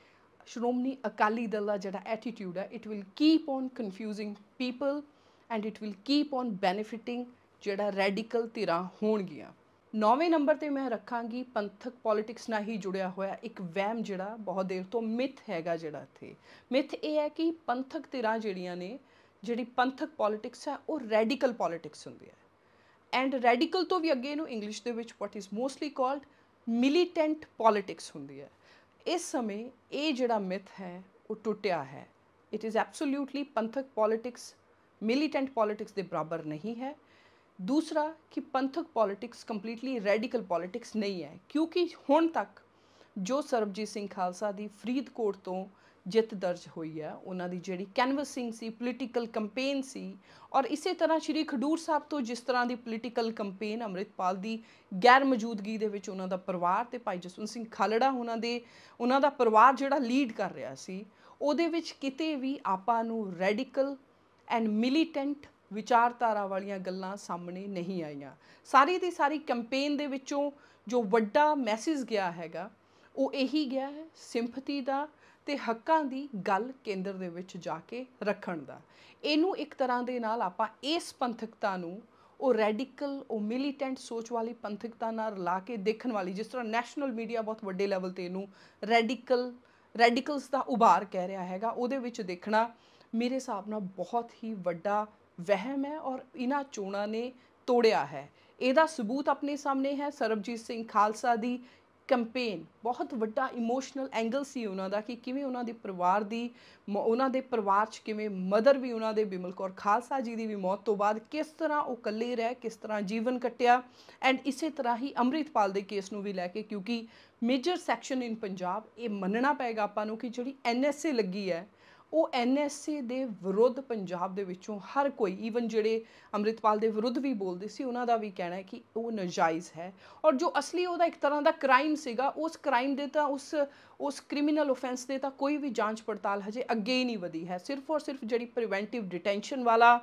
ਸ਼੍ਰੋਮਣੀ ਅਕਾਲੀ ਦਲ ਦਾ ਜਿਹੜਾ ਐਟੀਟਿਊਡ ਹੈ it will keep on confusing people and it will keep on benefiting ਜਿਹੜਾ ਰੈਡੀਕਲ ਧਿਰਾਂ ਹੋਣਗੀਆਂ ਨੌਵੇਂ ਨੰਬਰ ਤੇ ਮੈਂ ਰੱਖਾਂਗੀ ਪੰਥਕ ਪੋਲਿਟਿਕਸ ਨਾਲ ਹੀ ਜੁੜਿਆ ਹੋਇਆ ਇੱਕ ਵਹਿਮ ਜਿਹੜਾ ਬਹੁਤ ਦੇਰ ਤੋਂ ਮਿਥ ਹੈਗਾ ਜਿਹੜਾ ਇੱਥੇ ਮਿਥ ਇਹ ਹੈ ਕਿ ਪੰਥਕ ਧਿਰਾਂ ਜਿਹੜੀਆਂ ਨੇ ਜਿਹੜੀ ਪੰਥਕ ਪੋਲਿਟਿਕਸ ਹੈ ਉਹ ਰੈਡੀਕਲ ਪੋਲਿਟਿਕਸ ਹੁੰਦੀ ਹੈ ਐਂਡ ਰੈਡੀਕਲ ਤੋਂ ਵੀ ਅੱਗੇ ਇਹਨੂੰ ਇੰਗਲਿਸ਼ ਦੇ ਵਿੱਚ what is mostly called militant politics ਹੁੰਦੀ ਹੈ ਇਸ ਸਮੇਂ ਇਹ ਜਿਹੜਾ ਮਿਥ ਹੈ ਉਹ ਟੁੱਟਿਆ ਹੈ ਇਟ ਇਜ਼ ਐਬਸੋਲੂਟਲੀ ਪੰਥਕ ਪੋਲਿਟਿਕਸ ਮਿਲੀਟੈਂਟ ਪੋਲਿਟਿਕਸ ਦੇ ਬਰਾਬਰ ਨਹੀਂ ਹੈ ਦੂਸਰਾ ਕਿ ਪੰਥਕ ਪੋਲਿਟਿਕਸ ਕੰਪਲੀਟਲੀ ਰੈਡੀਕਲ ਪੋਲਿਟਿਕਸ ਨਹੀਂ ਹੈ ਕਿਉਂਕਿ ਹੁਣ ਤੱਕ ਜੋ ਸਰਬਜੀਤ ਸਿੰਘ ਖਾਲਸਾ ਦੀ ਫਰੀਦਕੋਟ ਤੋਂ ਜਿੱਤ ਦਰਜ ਹੋਈ ਹੈ ਉਹਨਾਂ ਦੀ ਜਿਹੜੀ ਕੈਨਵਸਿੰਗ ਸੀ ਪੋਲੀਟੀਕਲ ਕੈਂਪੇਨ ਸੀ ਔਰ ਇਸੇ ਤਰ੍ਹਾਂ ਸ਼੍ਰੀ ਖਡੂਰ ਸਾਹਿਬ ਤੋਂ ਜਿਸ ਤਰ੍ਹਾਂ ਦੀ ਪੋਲੀਟੀਕਲ ਕੈਂਪੇਨ ਅਮਰਿਤਪਾਲ ਦੀ ਗੈਰ ਮੌਜੂਦਗੀ ਦੇ ਵਿੱਚ ਉਹਨਾਂ ਦਾ ਪਰਿਵਾਰ ਤੇ ਭਾਈ ਜਸਵੰਤ ਸਿੰਘ ਖਾਲੜਾ ਉਹਨਾਂ ਦੇ ਉਹਨਾਂ ਦਾ ਪਰਿਵਾਰ ਜਿਹੜਾ ਲੀਡ ਕਰ ਰਿਹਾ ਸੀ ਉਹਦੇ ਵਿੱਚ ਕਿਤੇ ਵੀ ਆਪਾਂ ਨੂੰ ਰੈਡੀਕਲ ਐਂਡ ਮਿਲੀਟੈਂਟ ਵਿਚਾਰਧਾਰਾ ਵਾਲੀਆਂ ਗੱਲਾਂ ਸਾਹਮਣੇ ਨਹੀਂ ਆਈਆਂ ਸਾਰੀ ਦੀ ਸਾਰੀ ਕੈਂਪੇਨ ਦੇ ਵਿੱਚੋਂ ਜੋ ਵੱਡਾ ਮੈਸੇਜ ਗਿਆ ਹੈਗਾ ਉਹ ਇਹੀ ਗਿਆ ਹੈ ਸਿੰਪਥੀ ਦਾ ਤੇ ਹੱਕਾਂ ਦੀ ਗੱਲ ਕੇਂਦਰ ਦੇ ਵਿੱਚ ਜਾ ਕੇ ਰੱਖਣ ਦਾ ਇਹਨੂੰ ਇੱਕ ਤਰ੍ਹਾਂ ਦੇ ਨਾਲ ਆਪਾਂ ਇਸ ਪੰਥਕਤਾ ਨੂੰ ਉਹ ਰੈਡੀਕਲ ਉਹ ਮਿਲੀਟੈਂਟ ਸੋਚ ਵਾਲੀ ਪੰਥਕਤਾ ਨਾਲ ਰਲਾ ਕੇ ਦੇਖਣ ਵਾਲੀ ਜਿਸ ਤਰ੍ਹਾਂ ਨੈਸ਼ਨਲ ਮੀਡੀਆ ਬਹੁਤ ਵੱਡੇ ਲੈਵਲ ਤੇ ਇਹਨੂੰ ਰੈਡੀਕਲ ਰੈਡੀਕਲਸ ਦਾ ਉਭਾਰ ਕਹਿ ਰਿਹਾ ਹੈਗਾ ਉਹਦੇ ਵਿੱਚ ਦੇਖਣਾ ਮੇਰੇ ਹਿਸਾਬ ਨਾਲ ਬਹੁਤ ਹੀ ਵੱਡਾ ਵਹਿਮ ਹੈ ਔਰ ਇਹਨਾਂ ਚੋਣਾਂ ਨੇ ਤੋੜਿਆ ਹੈ ਇਹਦਾ ਸਬੂਤ ਆਪਣੇ ਸਾਹਮਣੇ ਹੈ ਸਰਬਜੀਤ ਸਿੰਘ ਖਾਲਸਾ ਦੀ ਕੈਂਪੇਨ ਬਹੁਤ ਵੱਡਾ ਇਮੋਸ਼ਨਲ ਐਂਗਲ ਸੀ ਉਹਨਾਂ ਦਾ ਕਿ ਕਿਵੇਂ ਉਹਨਾਂ ਦੇ ਪਰਿਵਾਰ ਦੀ ਉਹਨਾਂ ਦੇ ਪਰਿਵਾਰ 'ਚ ਕਿਵੇਂ ਮਦਰ ਵੀ ਉਹਨਾਂ ਦੇ ਬਿਮਲ ਕੌਰ ਖਾਲਸਾ ਜੀ ਦੀ ਵੀ ਮੌਤ ਤੋਂ ਬਾਅਦ ਕਿਸ ਤਰ੍ਹਾਂ ਉਹ ਇਕੱਲੇ ਰਹਿ ਕਿਸ ਤਰ੍ਹਾਂ ਜੀਵਨ ਕੱਟਿਆ ਐਂਡ ਇਸੇ ਤਰ੍ਹਾਂ ਹੀ ਅੰਮ੍ਰਿਤਪਾਲ ਦੇ ਕੇਸ ਨੂੰ ਵੀ ਲੈ ਕੇ ਕਿਉਂਕਿ ਮੇਜਰ ਸੈਕਸ਼ਨ ਇਨ ਪੰਜਾਬ ਇਹ ਮੰਨਣਾ ਪਏਗਾ ਆਪਾਂ ਨੂੰ ਕਿ ਜਿਹੜੀ ਐਨਐਸਏ ਲੱਗੀ ਹੈ ਉਹ ਐਨਐਸਏ ਦੇ ਵਿਰੁੱਧ ਪੰਜਾਬ ਦੇ ਵਿੱਚੋਂ ਹਰ ਕੋਈ ਈਵਨ ਜਿਹੜੇ ਅੰਮ੍ਰਿਤਪਾਲ ਦੇ ਵਿਰੁੱਧ ਵੀ ਬੋਲਦੇ ਸੀ ਉਹਨਾਂ ਦਾ ਵੀ ਕਹਿਣਾ ਹੈ ਕਿ ਉਹ ਨਜਾਇਜ਼ ਹੈ ਔਰ ਜੋ ਅਸਲੀ ਉਹਦਾ ਇੱਕ ਤਰ੍ਹਾਂ ਦਾ ਕ੍ਰਾਈਮ ਸੀਗਾ ਉਸ ਕ੍ਰਾਈਮ ਦੇ ਤਾਂ ਉਸ ਉਸ ਕ੍ਰਿਮੀਨਲ ਆਫੈਂਸ ਦੇ ਤਾਂ ਕੋਈ ਵੀ ਜਾਂਚ ਪੜਤਾਲ ਹਜੇ ਅੱਗੇ ਹੀ ਨਹੀਂ ਵਧੀ ਹੈ ਸਿਰਫ ਔਰ ਸਿਰਫ ਜਿਹੜੀ ਪ੍ਰੀਵੈਂਟਿਵ ਡਿਟੈਂਸ਼ਨ ਵਾਲਾ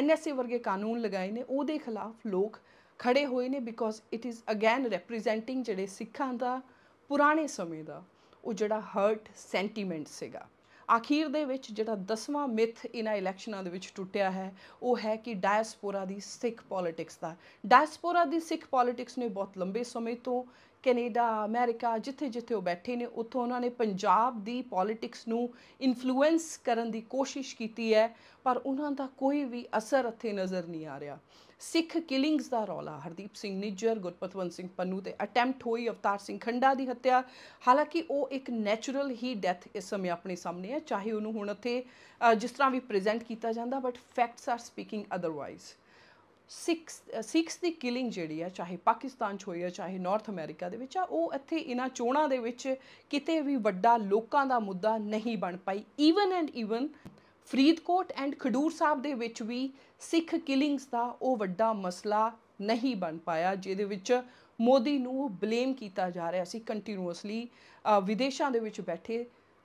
ਐਨਐਸਏ ਵਰਗੇ ਕਾਨੂੰਨ ਲਗਾਏ ਨੇ ਉਹਦੇ ਖਿਲਾਫ ਲੋਕ ਖੜੇ ਹੋਏ ਨੇ because it is again representing ਜਿਹੜੇ ਸਿੱਖਾਂ ਦਾ ਪੁਰਾਣੇ ਸਮੇਂ ਦਾ ਉਹ ਜਿਹੜਾ ਹਰਟ ਸੈਂਟੀਮੈਂਟ ਸੀਗਾ ਆਖੀਰ ਦੇ ਵਿੱਚ ਜਿਹੜਾ ਦਸਵਾਂ ਮਿਥ ਇਹਨਾਂ ਇਲੈਕਸ਼ਨਾਂ ਦੇ ਵਿੱਚ ਟੁੱਟਿਆ ਹੈ ਉਹ ਹੈ ਕਿ ਡਾਇਸਪੋਰਾ ਦੀ ਸਿੱਖ ਪੋਲਿਟਿਕਸ ਦਾ ਡਾਇਸਪੋਰਾ ਦੀ ਸਿੱਖ ਪੋਲਿਟਿਕਸ ਨੇ ਬਹੁਤ ਲੰਬੇ ਸਮੇਂ ਤੋਂ ਕੈਨੇਡਾ ਅਮਰੀਕਾ ਜਿੱਥੇ ਜਿੱਥੇ ਉਹ ਬੈਠੇ ਨੇ ਉੱਥੋਂ ਉਹਨਾਂ ਨੇ ਪੰਜਾਬ ਦੀ ਪੋਲਿਟਿਕਸ ਨੂੰ ਇਨਫਲੂਐਂਸ ਕਰਨ ਦੀ ਕੋਸ਼ਿਸ਼ ਕੀਤੀ ਹੈ ਪਰ ਉਹਨਾਂ ਦਾ ਕੋਈ ਵੀ ਅਸਰ ਇੱਥੇ ਨਜ਼ਰ ਨਹੀਂ ਆ ਰਿਹਾ ਸਿੱਖ ਕਿਲਿੰਗਸ ਦਾ ਰੌਲਾ ਹਰਦੀਪ ਸਿੰਘ ਨਿੱਜਰ ਗੁਰਪਤਵੰਤ ਸਿੰਘ ਪੰਨੂ ਤੇ ਅਟੈਂਪਟ ਹੋਈ ਅਵਤਾਰ ਸਿੰਘ ਖੰਡਾ ਦੀ ਹੱਤਿਆ ਹਾਲਾਂਕਿ ਉਹ ਇੱਕ ਨੈਚੁਰਲ ਹੀ ਡੈਥ ਇਸ ਸਮੇਂ ਆਪਣੇ ਸਾਹਮਣੇ ਹੈ ਚਾਹੇ ਉਹਨੂੰ ਹੁਣ ਇੱਥੇ ਜਿਸ ਤਰ੍ਹਾਂ ਵੀ ਪ੍ਰੈਜ਼ੈਂਟ ਕੀਤਾ ਜਾਂਦਾ but facts are speaking otherwise six six ਦੀ ਕਿਲਿੰਗ ਜਿਹੜੀ ਆ ਚਾਹੇ ਪਾਕਿਸਤਾਨ 'ਚ ਹੋਈ ਆ ਚਾਹੇ ਨਾਰਥ ਅਮਰੀਕਾ ਦੇ ਵਿੱਚ ਆ ਉਹ ਇੱਥੇ ਇਹਨਾਂ ਚੋਣਾਂ ਦੇ ਵਿੱਚ ਕਿਤੇ ਵੀ ਵੱਡਾ ਲੋਕਾਂ ਦਾ ਮੁੱਦਾ ਨਹੀਂ ਬਣ ਪਾਈ even and even Faridkot and Khadoor Sahib ਦੇ ਵਿੱਚ ਵੀ ਸਿੱਖ ਕਿਲਿੰਗਸ ਦਾ ਉਹ ਵੱਡਾ ਮਸਲਾ ਨਹੀਂ ਬਣ ਪਾਇਆ ਜਿਹਦੇ ਵਿੱਚ ਮੋਦੀ ਨੂੰ ਬਲੇਮ ਕੀਤਾ ਜਾ ਰਿਹਾ ਸੀ ਕੰਟੀਨਿਊਸਲੀ ਵਿਦੇਸ਼ਾਂ ਦੇ ਵਿੱਚ ਬੈਠੇ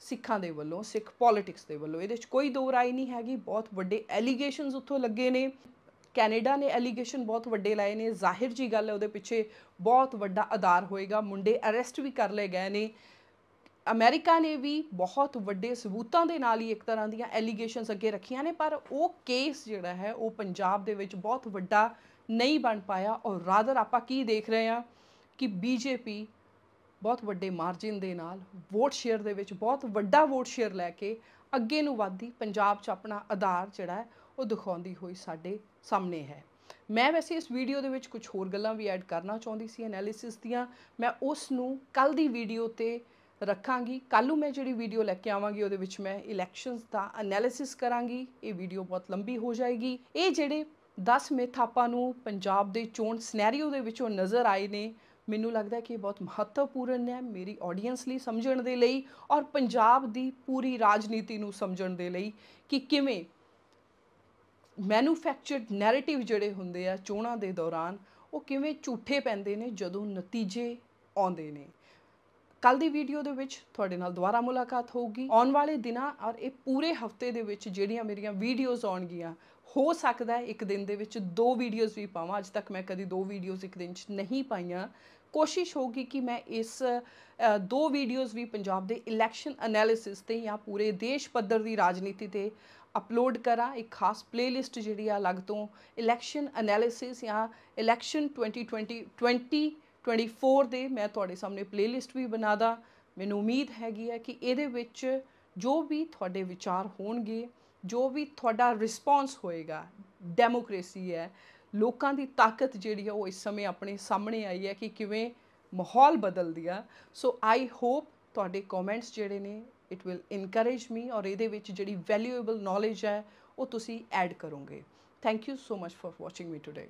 ਸਿੱਖਾਂ ਦੇ ਵੱਲੋਂ ਸਿੱਖ ਪੋਲਿਟਿਕਸ ਦੇ ਵੱਲੋਂ ਇਹਦੇ ਵਿੱਚ ਕੋਈ ਦੋਰਾਈ ਨਹੀਂ ਹੈਗੀ ਬਹੁਤ ਵੱਡੇ ਐਲੀਗੇਸ਼ਨਸ ਉੱਥੋਂ ਲੱਗੇ ਨੇ ਕੈਨੇਡਾ ਨੇ ਐਲੀਗੇਸ਼ਨ ਬਹੁਤ ਵੱਡੇ ਲਾਏ ਨੇ ਜ਼ਾਹਿਰ ਜੀ ਗੱਲ ਹੈ ਉਹਦੇ ਪਿੱਛੇ ਬਹੁਤ ਵੱਡਾ ਆਧਾਰ ਹੋਏਗਾ ਮੁੰਡੇ ਅਰੈਸਟ ਵੀ ਕਰ ਲਏ ਗਏ ਨੇ ਅਮਰੀਕਾ ਨੇ ਵੀ ਬਹੁਤ ਵੱਡੇ ਸਬੂਤਾਂ ਦੇ ਨਾਲ ਹੀ ਇੱਕ ਤਰ੍ਹਾਂ ਦੀਆਂ ਐਲੀਗੇਸ਼ਨਸ ਅੱਗੇ ਰੱਖੀਆਂ ਨੇ ਪਰ ਉਹ ਕੇਸ ਜਿਹੜਾ ਹੈ ਉਹ ਪੰਜਾਬ ਦੇ ਵਿੱਚ ਬਹੁਤ ਵੱਡਾ ਨਹੀਂ ਬਣ ਪਾਇਆ ਔਰ ਰਾਦਰ ਆਪਾਂ ਕੀ ਦੇਖ ਰਹੇ ਹਾਂ ਕਿ ਬੀਜੇਪੀ ਬਹੁਤ ਵੱਡੇ ਮਾਰਜਿਨ ਦੇ ਨਾਲ ਵੋਟ ਸ਼ੇਅਰ ਦੇ ਵਿੱਚ ਬਹੁਤ ਵੱਡਾ ਵੋਟ ਸ਼ੇਅਰ ਲੈ ਕੇ ਅੱਗੇ ਨੂੰ ਵਧਦੀ ਪੰਜਾਬ 'ਚ ਆਪਣਾ ਆਧਾਰ ਜਿਹੜਾ ਹੈ ਉਹ ਦਿਖਾਉਂਦੀ ਹੋਈ ਸਾਡੇ ਸਾਹਮਣੇ ਹੈ ਮੈਂ ਵੈਸੇ ਇਸ ਵੀਡੀਓ ਦੇ ਵਿੱਚ ਕੁਝ ਹੋਰ ਗੱਲਾਂ ਵੀ ਐਡ ਕਰਨਾ ਚਾਹੁੰਦੀ ਸੀ ਐਨਾਲਿਸਿਸ ਦੀਆਂ ਮੈਂ ਉਸ ਨੂੰ ਕੱਲ ਦੀ ਵੀਡੀਓ ਤੇ ਰੱਖਾਂਗੀ ਕੱਲ ਨੂੰ ਮੈਂ ਜਿਹੜੀ ਵੀਡੀਓ ਲੈ ਕੇ ਆਵਾਂਗੀ ਉਹਦੇ ਵਿੱਚ ਮੈਂ ਇਲੈਕਸ਼ਨਸ ਦਾ ਐਨਾਲਿਸਿਸ ਕਰਾਂਗੀ ਇਹ ਵੀਡੀਓ ਬਹੁਤ ਲੰਬੀ ਹੋ ਜਾਏਗੀ ਇਹ ਜਿਹੜੇ 10 ਮਿਥ ਆਪਾਂ ਨੂੰ ਪੰਜਾਬ ਦੇ ਚੋਣ ਸਿਨੈਰੀਓ ਦੇ ਵਿੱਚੋਂ ਨਜ਼ਰ ਆਏ ਨੇ ਮੈਨੂੰ ਲੱਗਦਾ ਕਿ ਇਹ ਬਹੁਤ ਮਹੱਤਵਪੂਰਨ ਹੈ ਮੇਰੀ ਆਡੀਅנס ਲਈ ਸਮਝਣ ਦੇ ਲਈ ਔਰ ਪੰਜਾਬ ਦੀ ਪੂਰੀ ਰਾਜਨੀਤੀ ਨੂੰ ਸਮਝਣ ਦੇ ਲਈ ਕਿ ਕਿਵੇਂ ਮੈਨੂਫੈਕਚਰਡ ਨੈਰੇਟਿਵ ਜਿਹੜੇ ਹੁੰਦੇ ਆ ਚੋਣਾਂ ਦੇ ਦੌਰਾਨ ਉਹ ਕਿਵੇਂ ਝੂਠੇ ਪੈਂਦੇ ਨੇ ਜਦੋਂ ਨਤੀਜੇ ਆਉਂਦੇ ਨੇ ਕੱਲ ਦੀ ਵੀਡੀਓ ਦੇ ਵਿੱਚ ਤੁਹਾਡੇ ਨਾਲ ਦੁਬਾਰਾ ਮੁਲਾਕਾਤ ਹੋਊਗੀ ਆਉਣ ਵਾਲੇ ਦਿਨਾਂ ਔਰ ਇਹ ਪੂਰੇ ਹਫਤੇ ਦੇ ਵਿੱਚ ਜਿਹੜੀਆਂ ਮੇਰੀਆਂ ਵੀਡੀਓਜ਼ ਆਉਣਗੀਆਂ ਹੋ ਸਕਦਾ ਹੈ ਇੱਕ ਦਿਨ ਦੇ ਵਿੱਚ ਦੋ ਵੀਡੀਓਜ਼ ਵੀ ਪਾਵਾਂ ਅੱਜ ਤੱਕ ਮੈਂ ਕਦੀ ਦੋ ਵੀਡੀਓਜ਼ ਇੱਕ ਦਿਨ 'ਚ ਨਹੀਂ ਪਾਈਆਂ ਕੋਸ਼ਿਸ਼ ਹੋਗੀ ਕਿ ਮੈਂ ਇਸ ਦੋ ਵੀਡੀਓਜ਼ ਵੀ ਪੰਜਾਬ ਦੇ ਇਲੈਕਸ਼ਨ ਅਨਾਲਿਸਿਸ ਤੇ ਜਾਂ ਪੂਰੇ ਦੇਸ਼ ਪੱਧਰ ਦੀ ਰਾਜਨੀਤੀ ਤੇ ਅਪਲੋਡ ਕਰਾਂ ਇੱਕ ਖਾਸ ਪਲੇਲਿਸਟ ਜਿਹੜੀ ਆ ਲੱਗ ਤੋਂ ਇਲੈਕਸ਼ਨ ਐਨਾਲਿਸਿਸ ਜਾਂ ਇਲੈਕਸ਼ਨ 2020 2024 ਦੇ ਮੈਂ ਤੁਹਾਡੇ ਸਾਹਮਣੇ ਪਲੇਲਿਸਟ ਵੀ ਬਣਾਦਾ ਮੈਨੂੰ ਉਮੀਦ ਹੈਗੀ ਹੈ ਕਿ ਇਹਦੇ ਵਿੱਚ ਜੋ ਵੀ ਤੁਹਾਡੇ ਵਿਚਾਰ ਹੋਣਗੇ ਜੋ ਵੀ ਤੁਹਾਡਾ ਰਿਸਪੌਂਸ ਹੋਏਗਾ ਡੈਮੋਕ੍ਰੇਸੀ ਹੈ ਲੋਕਾਂ ਦੀ ਤਾਕਤ ਜਿਹੜੀ ਆ ਉਹ ਇਸ ਸਮੇਂ ਆਪਣੇ ਸਾਹਮਣੇ ਆਈ ਹੈ ਕਿ ਕਿਵੇਂ ਮਾਹੌਲ ਬਦਲ ਦਿਆ ਸੋ ਆਈ ਹੋਪ ਤੁਹਾਡੇ ਕਮੈਂਟਸ ਜਿਹੜੇ ਨੇ ਇਟ ਵਿਲ ਇਨਕਰੇਜ ਮੀ ਔਰ ਇਹਦੇ ਵਿੱਚ ਜਿਹੜੀ ਵੈਲਿਊਏਬਲ ਨੌਲੇਜ ਹੈ ਉਹ ਤੁਸੀਂ ਐਡ ਕਰੋਗੇ thank you so much for watching me today